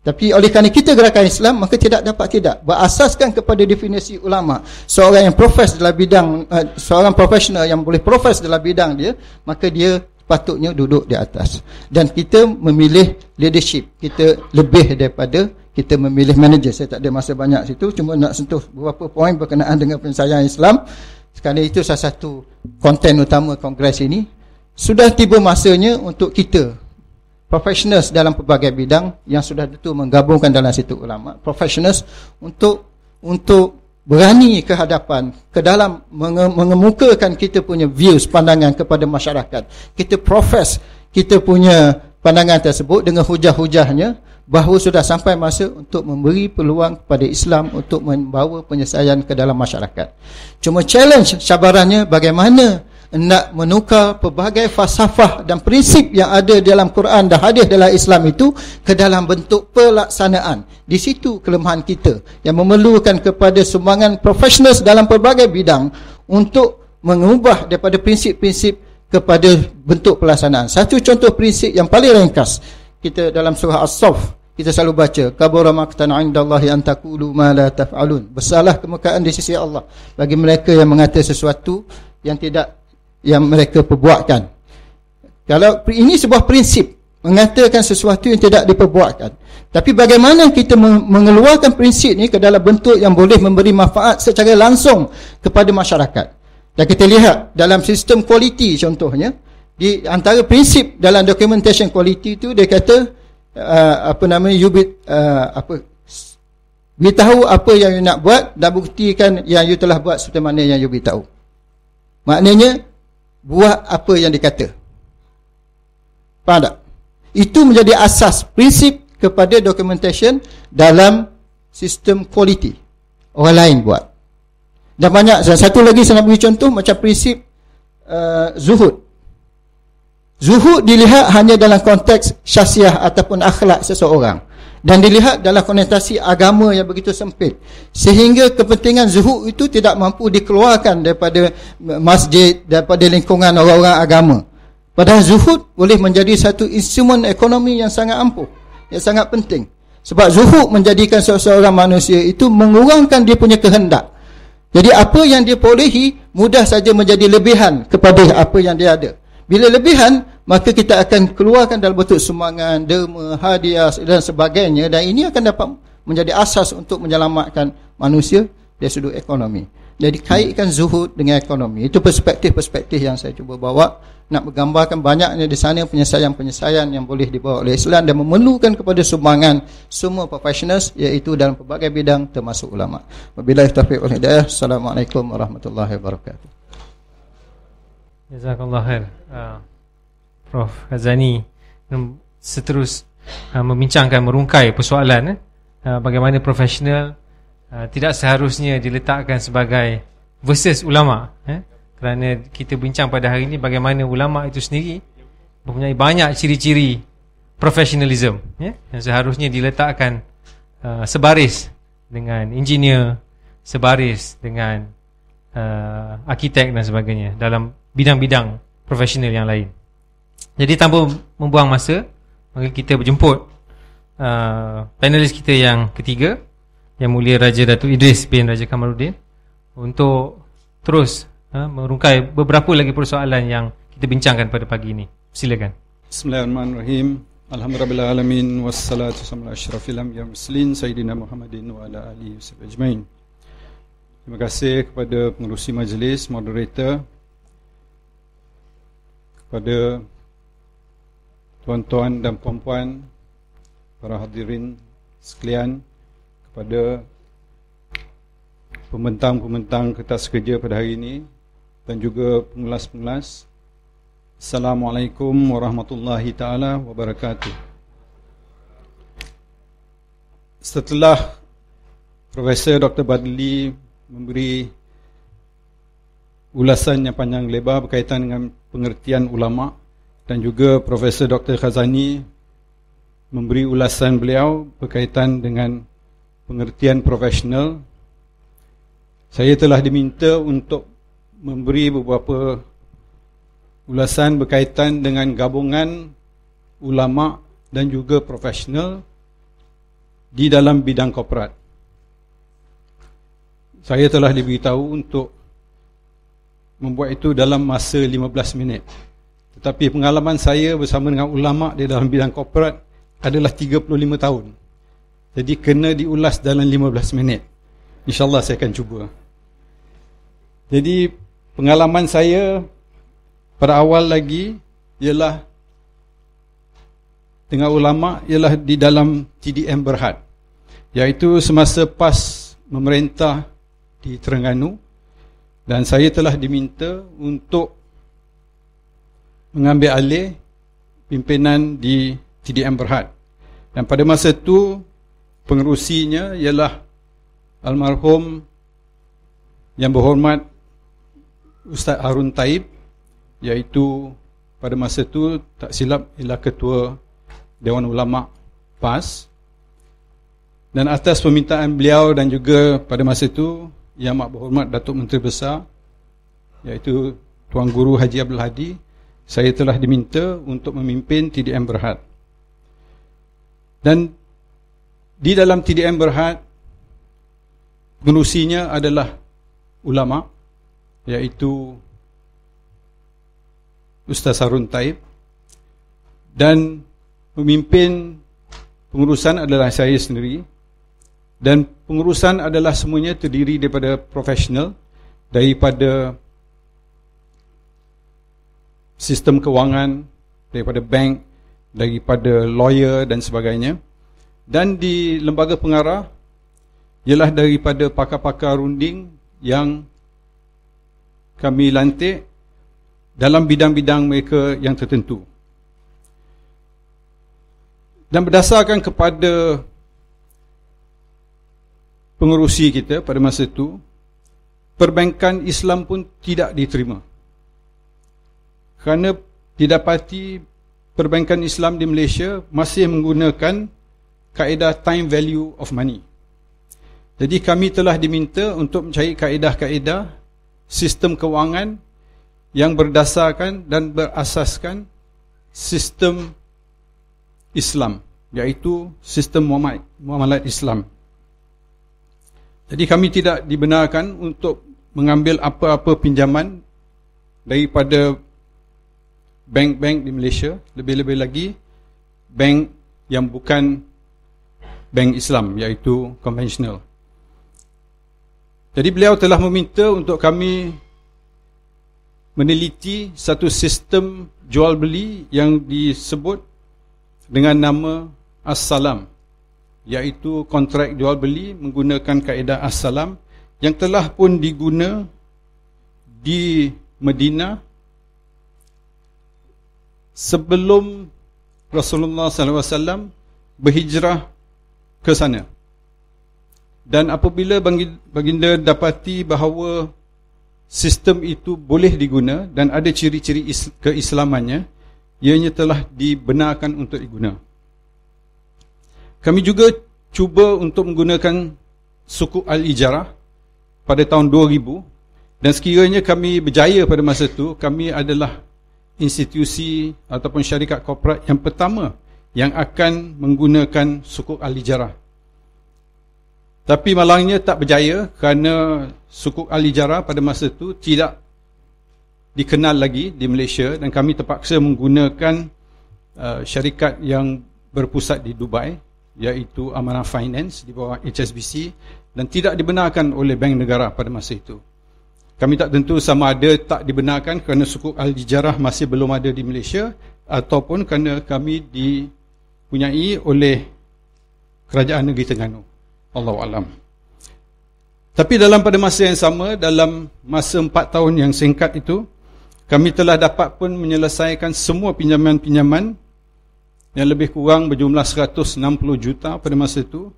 tapi oleh kerana kita gerakan Islam maka tidak dapat tidak berasaskan kepada definisi ulama. Seorang yang profes dalam bidang eh, seorang profesional yang boleh profes dalam bidang dia maka dia patutnya duduk di atas. Dan kita memilih leadership. Kita lebih daripada kita memilih manager. Saya tak ada masa banyak situ cuma nak sentuh beberapa poin berkenaan dengan pensayang Islam. Sekali itu salah satu konten utama kongres ini sudah tiba masanya untuk kita professionals dalam pelbagai bidang yang sudah tentu menggabungkan dalam situ ulama professionals untuk untuk berani ke hadapan ke dalam menge mengemukakan kita punya views pandangan kepada masyarakat kita profess kita punya pandangan tersebut dengan hujah-hujahnya bahawa sudah sampai masa untuk memberi peluang kepada Islam untuk membawa penyelesaian ke dalam masyarakat cuma challenge cabarannya bagaimana nak menukar pelbagai falsafah dan prinsip yang ada dalam Quran dan hadis dalam Islam itu ke dalam bentuk pelaksanaan. Di situ kelemahan kita yang memerlukan kepada sumbangan profesional dalam pelbagai bidang untuk mengubah daripada prinsip-prinsip kepada bentuk pelaksanaan. Satu contoh prinsip yang paling ringkas kita dalam surah As-Saff kita selalu baca kabura maqtan 'indallahi an taqulu ma la taf'alun. Besarlah kemukaan di sisi Allah bagi mereka yang mengata sesuatu yang tidak yang mereka perbuatkan kalau ini sebuah prinsip mengatakan sesuatu yang tidak diperbuatkan tapi bagaimana kita mengeluarkan prinsip ini ke dalam bentuk yang boleh memberi manfaat secara langsung kepada masyarakat dan kita lihat dalam sistem kualiti contohnya di antara prinsip dalam documentation quality itu dia kata uh, apa nama you be, uh, apa you tahu apa yang you nak buat dan buktikan yang you telah buat seperti mana yang you tahu. maknanya buat apa yang dikata. Faham tak? Itu menjadi asas prinsip kepada documentation dalam sistem quality. Orang lain buat. Dan banyak satu lagi saya nak bagi contoh macam prinsip uh, zuhud. Zuhud dilihat hanya dalam konteks syasiah ataupun akhlak seseorang dan dilihat dalam konotasi agama yang begitu sempit sehingga kepentingan zuhud itu tidak mampu dikeluarkan daripada masjid daripada lingkungan orang-orang agama padahal zuhud boleh menjadi satu instrumen ekonomi yang sangat ampuh yang sangat penting sebab zuhud menjadikan seseorang manusia itu mengurangkan dia punya kehendak jadi apa yang dia polehi mudah saja menjadi lebihan kepada apa yang dia ada bila lebihan maka kita akan keluarkan dalam bentuk sumbangan, derma, hadiah dan sebagainya dan ini akan dapat menjadi asas untuk menyelamatkan manusia dari sudut ekonomi. Jadi kaitkan zuhud dengan ekonomi. Itu perspektif-perspektif yang saya cuba bawa nak menggambarkan banyaknya di sana penyesaian-penyesaian yang boleh dibawa oleh Islam dan memerlukan kepada sumbangan semua professionals iaitu dalam pelbagai bidang termasuk ulama. Wabillahi taufiq wal hidayah. Assalamualaikum warahmatullahi wabarakatuh. Jazakallah khair. Uh. Prof. Ghazani um, seterus uh, membincangkan, merungkai persoalan eh, uh, bagaimana profesional uh, tidak seharusnya diletakkan sebagai versus ulama' eh, kerana kita bincang pada hari ini bagaimana ulama' itu sendiri mempunyai banyak ciri-ciri profesionalism eh, yang seharusnya diletakkan uh, sebaris dengan engineer, sebaris dengan uh, arkitek dan sebagainya dalam bidang-bidang profesional yang lain jadi tanpa membuang masa Mari kita berjemput uh, Panelis kita yang ketiga Yang mulia Raja Datuk Idris bin Raja Kamaluddin Untuk terus uh, merungkai beberapa lagi persoalan yang kita bincangkan pada pagi ini Silakan Bismillahirrahmanirrahim Alhamdulillahalamin Wassalatu samla ashrafil amya muslin Sayyidina Muhammadin wa ala alihi wa sallamain Terima kasih kepada pengurusi majlis, moderator Kepada tuan-tuan dan puan-puan para hadirin sekalian kepada pembentang-pembentang kertas kerja pada hari ini dan juga pengulas-pengulas Assalamualaikum warahmatullahi taala wabarakatuh Setelah Profesor Dr. Badli memberi ulasan yang panjang lebar berkaitan dengan pengertian ulama' dan juga Profesor Dr. Khazani memberi ulasan beliau berkaitan dengan pengertian profesional. Saya telah diminta untuk memberi beberapa ulasan berkaitan dengan gabungan ulama dan juga profesional di dalam bidang korporat. Saya telah diberitahu untuk membuat itu dalam masa 15 minit. Tetapi pengalaman saya bersama dengan ulama' di dalam bidang korporat adalah 35 tahun. Jadi kena diulas dalam 15 minit. InsyaAllah saya akan cuba. Jadi pengalaman saya pada awal lagi ialah dengan ulama' ialah di dalam TDM Berhad. yaitu semasa PAS memerintah di Terengganu dan saya telah diminta untuk mengambil alih pimpinan di TDM Berhad. Dan pada masa itu pengerusinya ialah almarhum yang berhormat Ustaz Harun Taib iaitu pada masa itu tak silap ialah ketua Dewan Ulama PAS dan atas permintaan beliau dan juga pada masa itu yang amat berhormat Datuk Menteri Besar iaitu Tuan Guru Haji Abdul Hadi saya telah diminta untuk memimpin TDM Berhad. Dan di dalam TDM Berhad, pengurusinya adalah ulama, iaitu Ustaz Harun Taib. Dan pemimpin pengurusan adalah saya sendiri. Dan pengurusan adalah semuanya terdiri daripada profesional, daripada sistem kewangan daripada bank daripada lawyer dan sebagainya dan di lembaga pengarah ialah daripada pakar-pakar runding yang kami lantik dalam bidang-bidang mereka yang tertentu dan berdasarkan kepada pengerusi kita pada masa itu perbankan Islam pun tidak diterima kerana didapati perbankan Islam di Malaysia masih menggunakan kaedah time value of money. Jadi kami telah diminta untuk mencari kaedah-kaedah sistem kewangan yang berdasarkan dan berasaskan sistem Islam iaitu sistem muamalat muamalat Islam. Jadi kami tidak dibenarkan untuk mengambil apa-apa pinjaman daripada bank-bank di Malaysia lebih-lebih lagi bank yang bukan bank Islam iaitu conventional. jadi beliau telah meminta untuk kami meneliti satu sistem jual beli yang disebut dengan nama Assalam iaitu kontrak jual beli menggunakan kaedah Assalam yang telah pun diguna di Madinah sebelum Rasulullah SAW berhijrah ke sana dan apabila baginda dapati bahawa sistem itu boleh diguna dan ada ciri-ciri keislamannya ianya telah dibenarkan untuk diguna kami juga cuba untuk menggunakan suku Al-Ijarah pada tahun 2000 dan sekiranya kami berjaya pada masa itu kami adalah institusi ataupun syarikat korporat yang pertama yang akan menggunakan sukuk ahli jarah. Tapi malangnya tak berjaya kerana sukuk ahli jarah pada masa itu tidak dikenal lagi di Malaysia dan kami terpaksa menggunakan uh, syarikat yang berpusat di Dubai iaitu Amanah Finance di bawah HSBC dan tidak dibenarkan oleh bank negara pada masa itu. Kami tak tentu sama ada tak dibenarkan kerana suku Al-Jijarah masih belum ada di Malaysia ataupun kerana kami dipunyai oleh Kerajaan Negeri Terengganu. Allahu alam. Tapi dalam pada masa yang sama dalam masa empat tahun yang singkat itu kami telah dapat pun menyelesaikan semua pinjaman-pinjaman yang lebih kurang berjumlah 160 juta pada masa itu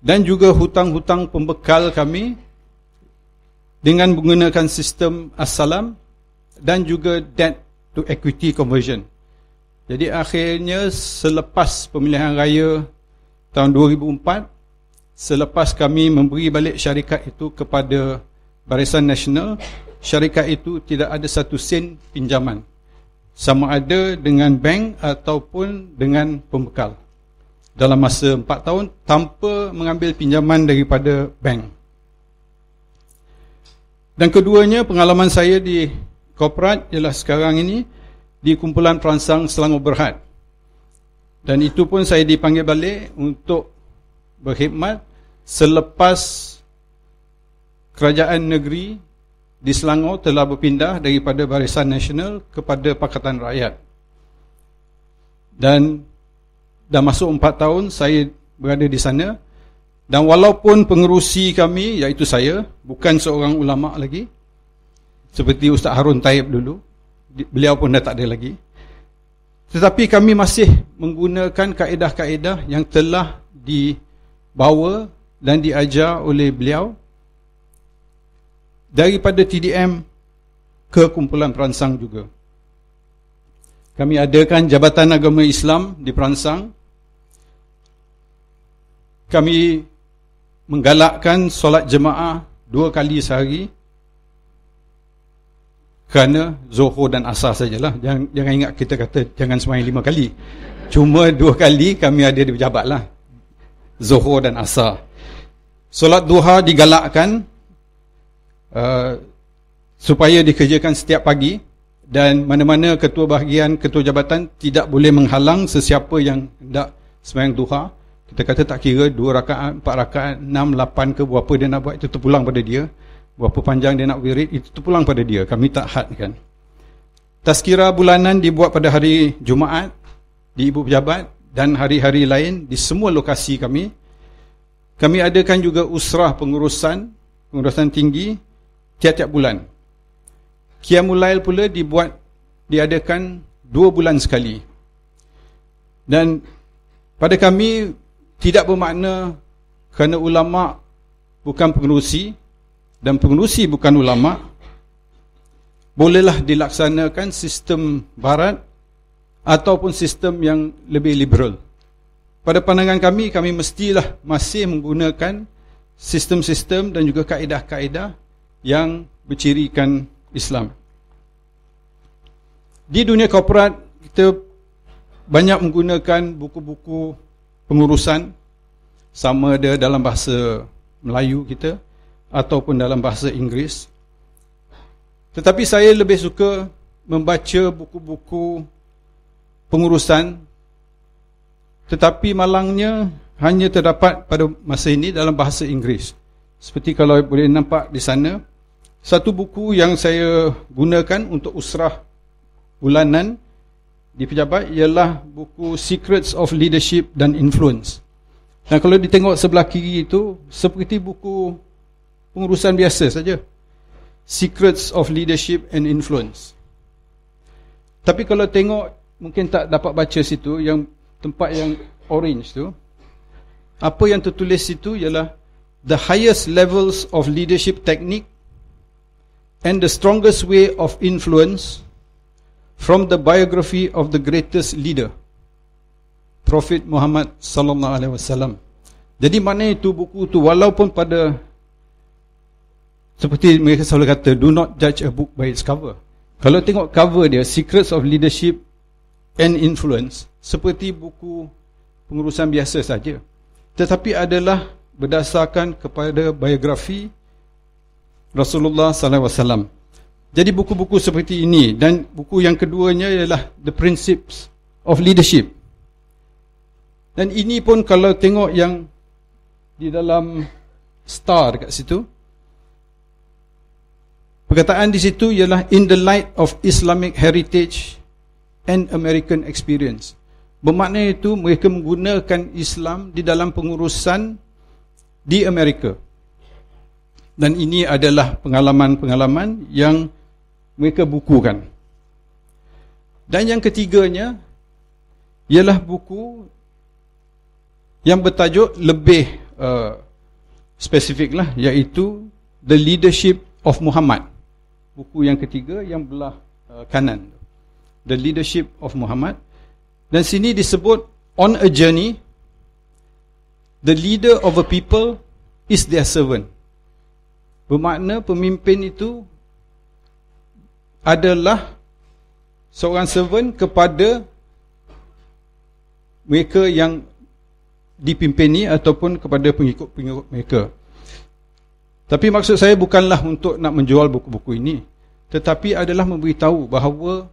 dan juga hutang-hutang pembekal kami dengan menggunakan sistem asalam dan juga debt to equity conversion. Jadi akhirnya selepas pemilihan raya tahun 2004, selepas kami memberi balik syarikat itu kepada Barisan Nasional, syarikat itu tidak ada satu sen pinjaman. Sama ada dengan bank ataupun dengan pembekal. Dalam masa 4 tahun tanpa mengambil pinjaman daripada bank. Dan keduanya pengalaman saya di Korporat ialah sekarang ini di kumpulan perangsang Selangor Berhad. Dan itu pun saya dipanggil balik untuk berkhidmat selepas kerajaan negeri di Selangor telah berpindah daripada Barisan Nasional kepada Pakatan Rakyat. Dan dah masuk 4 tahun saya berada di sana. Dan walaupun pengerusi kami iaitu saya bukan seorang ulama lagi seperti Ustaz Harun Taib dulu beliau pun dah tak ada lagi tetapi kami masih menggunakan kaedah-kaedah yang telah dibawa dan diajar oleh beliau daripada TDM ke kumpulan perangsang juga kami adakan Jabatan Agama Islam di Perangsang kami menggalakkan solat jemaah dua kali sehari kerana zuhur dan asar sajalah jangan, jangan ingat kita kata jangan semayang lima kali cuma dua kali kami ada di pejabat lah zuhur dan asar solat duha digalakkan uh, supaya dikerjakan setiap pagi dan mana-mana ketua bahagian ketua jabatan tidak boleh menghalang sesiapa yang tidak semayang duha kita kata tak kira dua rakaat, 4 rakaat, enam, lapan ke berapa dia nak buat itu terpulang pada dia. Berapa panjang dia nak wirid itu terpulang pada dia. Kami tak had kan. Tazkirah bulanan dibuat pada hari Jumaat di ibu pejabat dan hari-hari lain di semua lokasi kami. Kami adakan juga usrah pengurusan, pengurusan tinggi tiap-tiap bulan. Qiyamulail pula dibuat diadakan dua bulan sekali. Dan pada kami tidak bermakna kerana ulama bukan pengurusi dan pengurusi bukan ulama bolehlah dilaksanakan sistem barat ataupun sistem yang lebih liberal pada pandangan kami kami mestilah masih menggunakan sistem-sistem dan juga kaedah-kaedah yang bercirikan Islam di dunia korporat kita banyak menggunakan buku-buku pengurusan sama ada dalam bahasa Melayu kita ataupun dalam bahasa Inggeris. Tetapi saya lebih suka membaca buku-buku pengurusan tetapi malangnya hanya terdapat pada masa ini dalam bahasa Inggeris. Seperti kalau boleh nampak di sana, satu buku yang saya gunakan untuk usrah bulanan di pejabat ialah buku Secrets of Leadership dan Influence. Dan kalau ditengok sebelah kiri itu seperti buku pengurusan biasa saja. Secrets of Leadership and Influence. Tapi kalau tengok mungkin tak dapat baca situ yang tempat yang orange tu apa yang tertulis situ ialah the highest levels of leadership technique and the strongest way of influence from the biography of the greatest leader Prophet Muhammad sallallahu alaihi wasallam jadi mana itu buku tu walaupun pada seperti mereka selalu kata do not judge a book by its cover kalau tengok cover dia secrets of leadership and influence seperti buku pengurusan biasa saja tetapi adalah berdasarkan kepada biografi Rasulullah sallallahu alaihi wasallam jadi buku-buku seperti ini dan buku yang keduanya ialah The Principles of Leadership. Dan ini pun kalau tengok yang di dalam star dekat situ perkataan di situ ialah in the light of Islamic heritage and American experience. Bermakna itu mereka menggunakan Islam di dalam pengurusan di Amerika. Dan ini adalah pengalaman-pengalaman yang -pengalaman yang mereka bukukan. Dan yang ketiganya ialah buku yang bertajuk lebih uh, spesifik lah iaitu The Leadership of Muhammad. Buku yang ketiga yang belah uh, kanan. The Leadership of Muhammad. Dan sini disebut On a Journey The leader of a people is their servant. Bermakna pemimpin itu adalah seorang servant kepada mereka yang dipimpini ataupun kepada pengikut-pengikut mereka. Tapi maksud saya bukanlah untuk nak menjual buku-buku ini, tetapi adalah memberitahu bahawa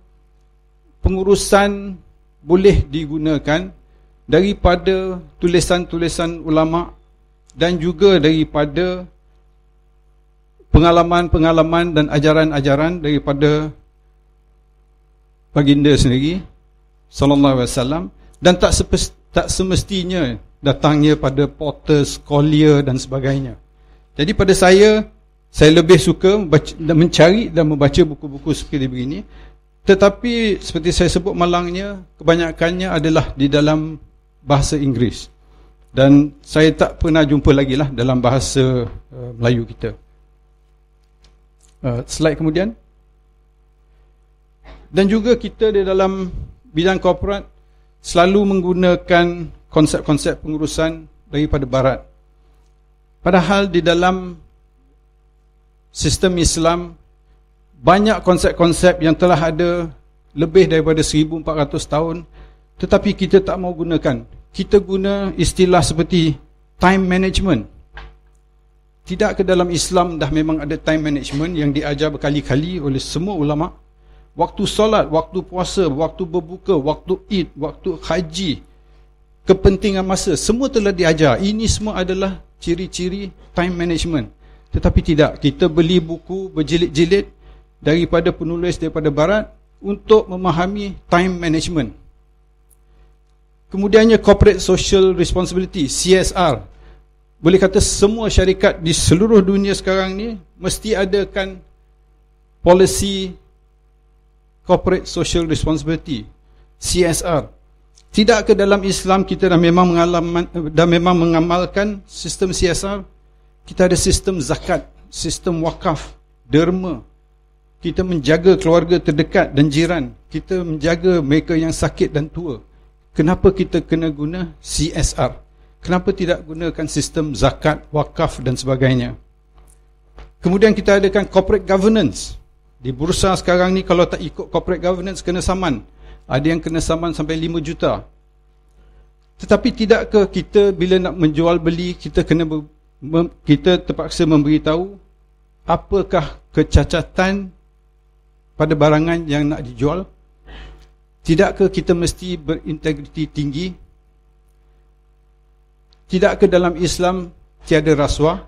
pengurusan boleh digunakan daripada tulisan-tulisan ulama dan juga daripada pengalaman-pengalaman dan ajaran-ajaran daripada baginda sendiri sallallahu alaihi wasallam dan tak tak semestinya datangnya pada porter scholar dan sebagainya. Jadi pada saya saya lebih suka mencari dan membaca buku-buku seperti begini tetapi seperti saya sebut malangnya kebanyakannya adalah di dalam bahasa Inggeris dan saya tak pernah jumpa lagi lah dalam bahasa uh, Melayu kita. Uh, slide kemudian dan juga kita di dalam bidang korporat selalu menggunakan konsep-konsep pengurusan daripada barat padahal di dalam sistem Islam banyak konsep-konsep yang telah ada lebih daripada 1400 tahun tetapi kita tak mau gunakan kita guna istilah seperti time management tidak ke dalam Islam dah memang ada time management yang diajar berkali-kali oleh semua ulama. Waktu solat, waktu puasa, waktu berbuka, waktu id, waktu haji, kepentingan masa, semua telah diajar. Ini semua adalah ciri-ciri time management. Tetapi tidak, kita beli buku berjilid-jilid daripada penulis daripada barat untuk memahami time management. Kemudiannya corporate social responsibility, CSR, boleh kata semua syarikat di seluruh dunia sekarang ni mesti adakan policy corporate social responsibility CSR tidak ke dalam Islam kita dah memang mengalaman dah memang mengamalkan sistem CSR kita ada sistem zakat sistem wakaf derma kita menjaga keluarga terdekat dan jiran kita menjaga mereka yang sakit dan tua kenapa kita kena guna CSR kenapa tidak gunakan sistem zakat, wakaf dan sebagainya. Kemudian kita adakan corporate governance. Di bursa sekarang ni kalau tak ikut corporate governance kena saman. Ada yang kena saman sampai 5 juta. Tetapi tidak ke kita bila nak menjual beli kita kena kita terpaksa memberitahu apakah kecacatan pada barangan yang nak dijual? Tidakkah kita mesti berintegriti tinggi tidak ke dalam Islam tiada rasuah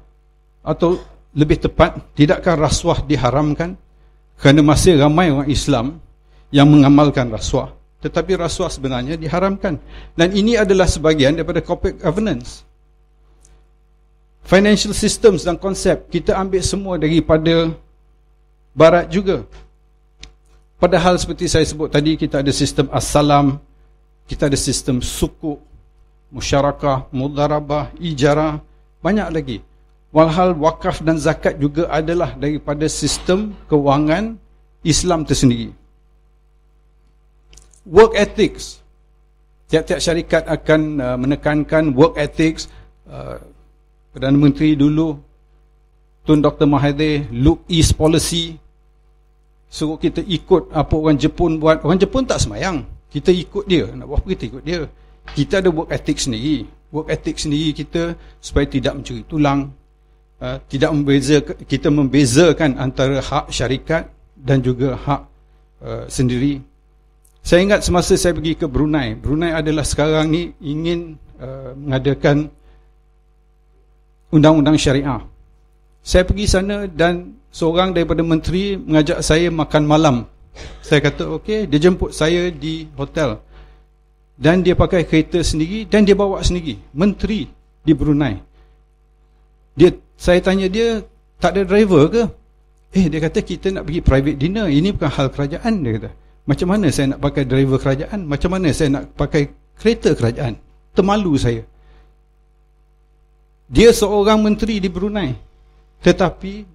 atau lebih tepat tidakkah rasuah diharamkan kerana masih ramai orang Islam yang mengamalkan rasuah tetapi rasuah sebenarnya diharamkan dan ini adalah sebahagian daripada corporate governance financial systems dan konsep kita ambil semua daripada barat juga padahal seperti saya sebut tadi kita ada sistem assalam kita ada sistem suku musyarakah, Mudarabah, ijarah, banyak lagi. Walhal wakaf dan zakat juga adalah daripada sistem kewangan Islam tersendiri. Work ethics. Tiap-tiap syarikat akan uh, menekankan work ethics. Uh, Perdana Menteri dulu, Tun Dr. Mahathir, look east policy. Suruh kita ikut apa orang Jepun buat. Orang Jepun tak semayang. Kita ikut dia. Nak buat apa kita ikut dia kita ada work ethics sendiri work ethics sendiri kita supaya tidak mencuri tulang uh, tidak membeza kita membezakan antara hak syarikat dan juga hak uh, sendiri saya ingat semasa saya pergi ke Brunei Brunei adalah sekarang ni ingin uh, mengadakan undang-undang syariah saya pergi sana dan seorang daripada menteri mengajak saya makan malam saya kata okey dia jemput saya di hotel dan dia pakai kereta sendiri dan dia bawa sendiri menteri di Brunei dia saya tanya dia tak ada driver ke eh dia kata kita nak pergi private dinner ini bukan hal kerajaan dia kata macam mana saya nak pakai driver kerajaan macam mana saya nak pakai kereta kerajaan termalu saya dia seorang menteri di Brunei tetapi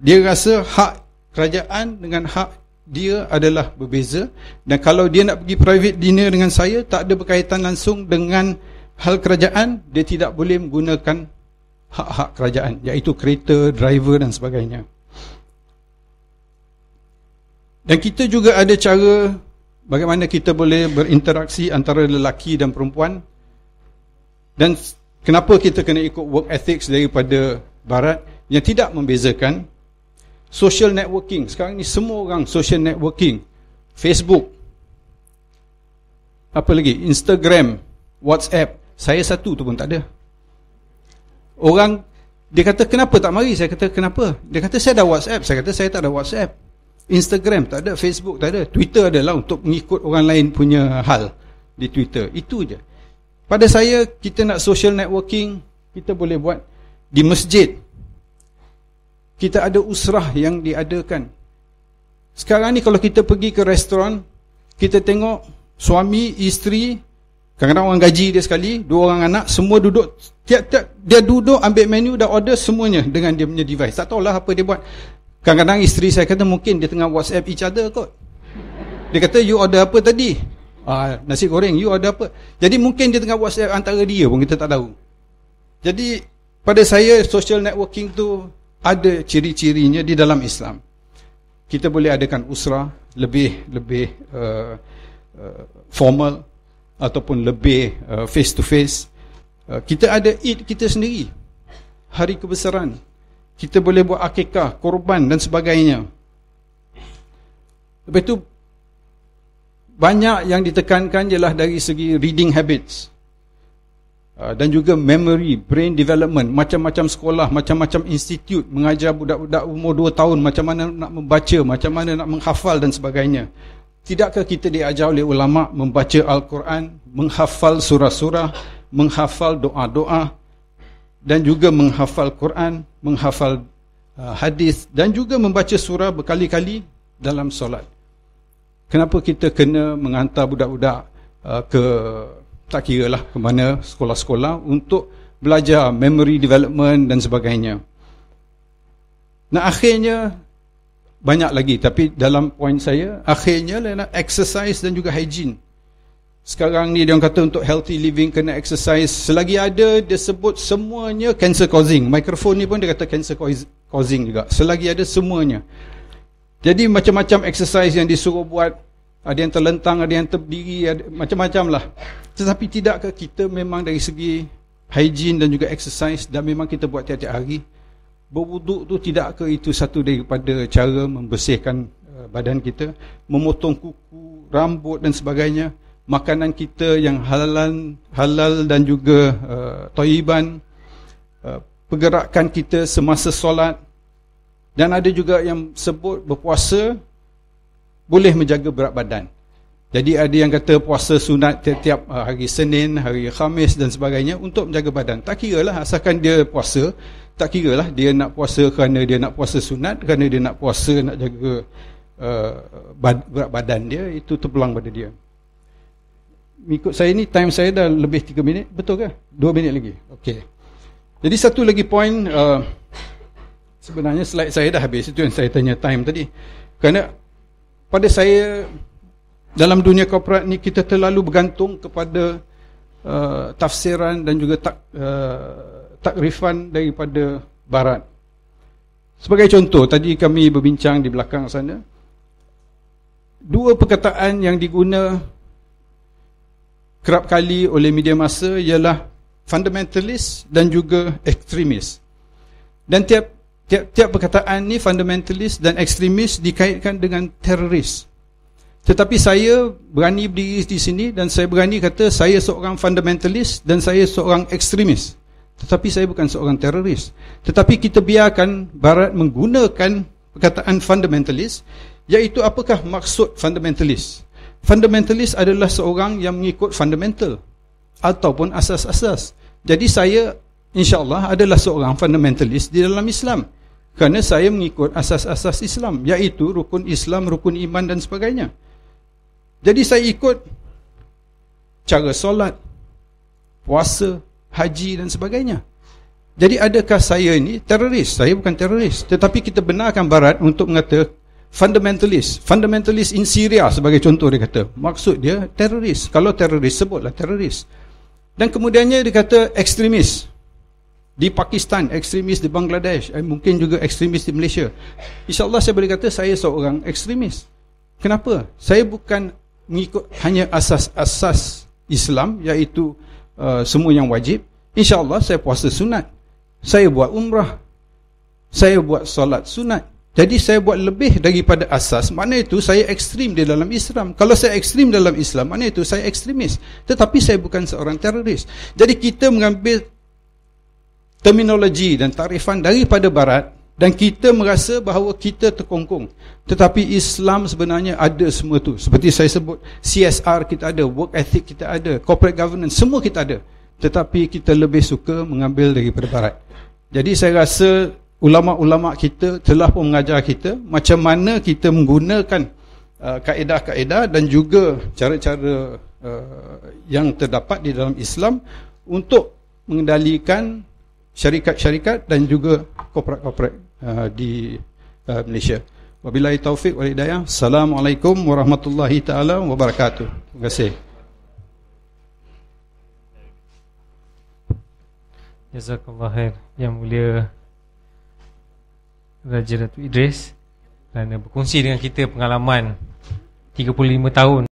dia rasa hak kerajaan dengan hak dia adalah berbeza dan kalau dia nak pergi private dinner dengan saya tak ada berkaitan langsung dengan hal kerajaan dia tidak boleh menggunakan hak-hak kerajaan iaitu kereta, driver dan sebagainya dan kita juga ada cara bagaimana kita boleh berinteraksi antara lelaki dan perempuan dan kenapa kita kena ikut work ethics daripada barat yang tidak membezakan social networking sekarang ni semua orang social networking Facebook apa lagi Instagram WhatsApp saya satu tu pun tak ada orang dia kata kenapa tak mari saya kata kenapa dia kata saya ada WhatsApp saya kata saya tak ada WhatsApp Instagram tak ada Facebook tak ada Twitter adalah untuk mengikut orang lain punya hal di Twitter itu je pada saya kita nak social networking kita boleh buat di masjid kita ada usrah yang diadakan. Sekarang ni kalau kita pergi ke restoran, kita tengok suami, isteri, kadang-kadang orang gaji dia sekali, dua orang anak, semua duduk, tiap-tiap dia duduk ambil menu dan order semuanya dengan dia punya device. Tak tahulah apa dia buat. Kadang-kadang isteri saya kata mungkin dia tengah WhatsApp each other kot. Dia kata, you order apa tadi? Ah, nasi goreng, you order apa? Jadi mungkin dia tengah WhatsApp antara dia pun kita tak tahu. Jadi pada saya social networking tu ada ciri-cirinya di dalam Islam. Kita boleh adakan usrah lebih lebih uh, uh formal ataupun lebih uh, face to face. Uh, kita ada Eid kita sendiri. Hari kebesaran. Kita boleh buat akikah, korban dan sebagainya. Lepas tu banyak yang ditekankan ialah dari segi reading habits. Ah, dan juga memory, brain development, macam-macam sekolah, macam-macam institut mengajar budak-budak umur 2 tahun macam mana nak membaca, macam mana nak menghafal dan sebagainya. Tidakkah kita diajar oleh ulama membaca Al-Quran, menghafal surah-surah, menghafal doa-doa dan juga menghafal Quran, menghafal ah, hadis dan juga membaca surah berkali-kali dalam solat. Kenapa kita kena menghantar budak-budak ah, ke tak kira lah ke mana sekolah-sekolah untuk belajar memory development dan sebagainya. Nah akhirnya banyak lagi tapi dalam poin saya akhirnya lah nak exercise dan juga hygiene. Sekarang ni dia orang kata untuk healthy living kena exercise selagi ada dia sebut semuanya cancer causing. Mikrofon ni pun dia kata cancer causing juga selagi ada semuanya. Jadi macam-macam exercise yang disuruh buat ada yang terlentang, ada yang terdiri, macam-macam lah. Tetapi tidakkah kita memang dari segi hygiene dan juga exercise dan memang kita buat tiap-tiap hari, berwuduk tu tidakkah itu satu daripada cara membersihkan eh, badan kita, memotong kuku, rambut dan sebagainya, makanan kita yang halalan, halal dan juga uh, toiban, uh, pergerakan kita semasa solat, dan ada juga yang sebut berpuasa, boleh menjaga berat badan. Jadi ada yang kata puasa sunat tiap-tiap uh, hari Senin, hari Khamis dan sebagainya untuk menjaga badan. Tak kira lah asalkan dia puasa, tak kira lah dia nak puasa kerana dia nak puasa sunat, kerana dia nak puasa nak jaga uh, bad, berat badan dia, itu terpulang pada dia. Ikut saya ni, time saya dah lebih 3 minit, betul ke? 2 minit lagi? Okay. Jadi satu lagi point, uh, sebenarnya slide saya dah habis, itu yang saya tanya time tadi. Kerana pada saya dalam dunia korporat ni kita terlalu bergantung kepada uh, tafsiran dan juga tak uh, takrifan daripada barat. Sebagai contoh tadi kami berbincang di belakang sana dua perkataan yang diguna kerap kali oleh media masa ialah fundamentalist dan juga ekstremis. Dan tiap tiap-tiap perkataan ni fundamentalist dan ekstremis dikaitkan dengan teroris. Tetapi saya berani berdiri di sini dan saya berani kata saya seorang fundamentalist dan saya seorang ekstremis. Tetapi saya bukan seorang teroris. Tetapi kita biarkan Barat menggunakan perkataan fundamentalist iaitu apakah maksud fundamentalist? Fundamentalist adalah seorang yang mengikut fundamental ataupun asas-asas. Jadi saya insyaAllah adalah seorang fundamentalist di dalam Islam. Kerana saya mengikut asas-asas Islam Iaitu rukun Islam, rukun iman dan sebagainya Jadi saya ikut Cara solat Puasa, haji dan sebagainya Jadi adakah saya ini teroris? Saya bukan teroris Tetapi kita benarkan Barat untuk mengata Fundamentalist Fundamentalist in Syria sebagai contoh dia kata Maksud dia teroris Kalau teroris sebutlah teroris Dan kemudiannya dia kata ekstremis di Pakistan, ekstremis di Bangladesh, eh, mungkin juga ekstremis di Malaysia. InsyaAllah saya boleh kata saya seorang ekstremis. Kenapa? Saya bukan mengikut hanya asas-asas Islam, iaitu uh, semua yang wajib. InsyaAllah saya puasa sunat. Saya buat umrah. Saya buat solat sunat. Jadi saya buat lebih daripada asas, mana itu saya ekstrim di dalam Islam. Kalau saya ekstrim dalam Islam, mana itu saya ekstremis. Tetapi saya bukan seorang teroris. Jadi kita mengambil terminologi dan tarifan daripada barat dan kita merasa bahawa kita terkongkong tetapi Islam sebenarnya ada semua tu seperti saya sebut CSR kita ada work ethic kita ada corporate governance semua kita ada tetapi kita lebih suka mengambil daripada barat jadi saya rasa ulama-ulama kita telah pun mengajar kita macam mana kita menggunakan uh, kaedah-kaedah dan juga cara-cara uh, yang terdapat di dalam Islam untuk mengendalikan syarikat-syarikat dan juga korporat-korporat uh, di uh, Malaysia. Wabillahi taufik wal hidayah. Assalamualaikum warahmatullahi taala wabarakatuh. Terima kasih. Jazakallah khair yang mulia Raja Datuk Idris kerana berkongsi dengan kita pengalaman 35 tahun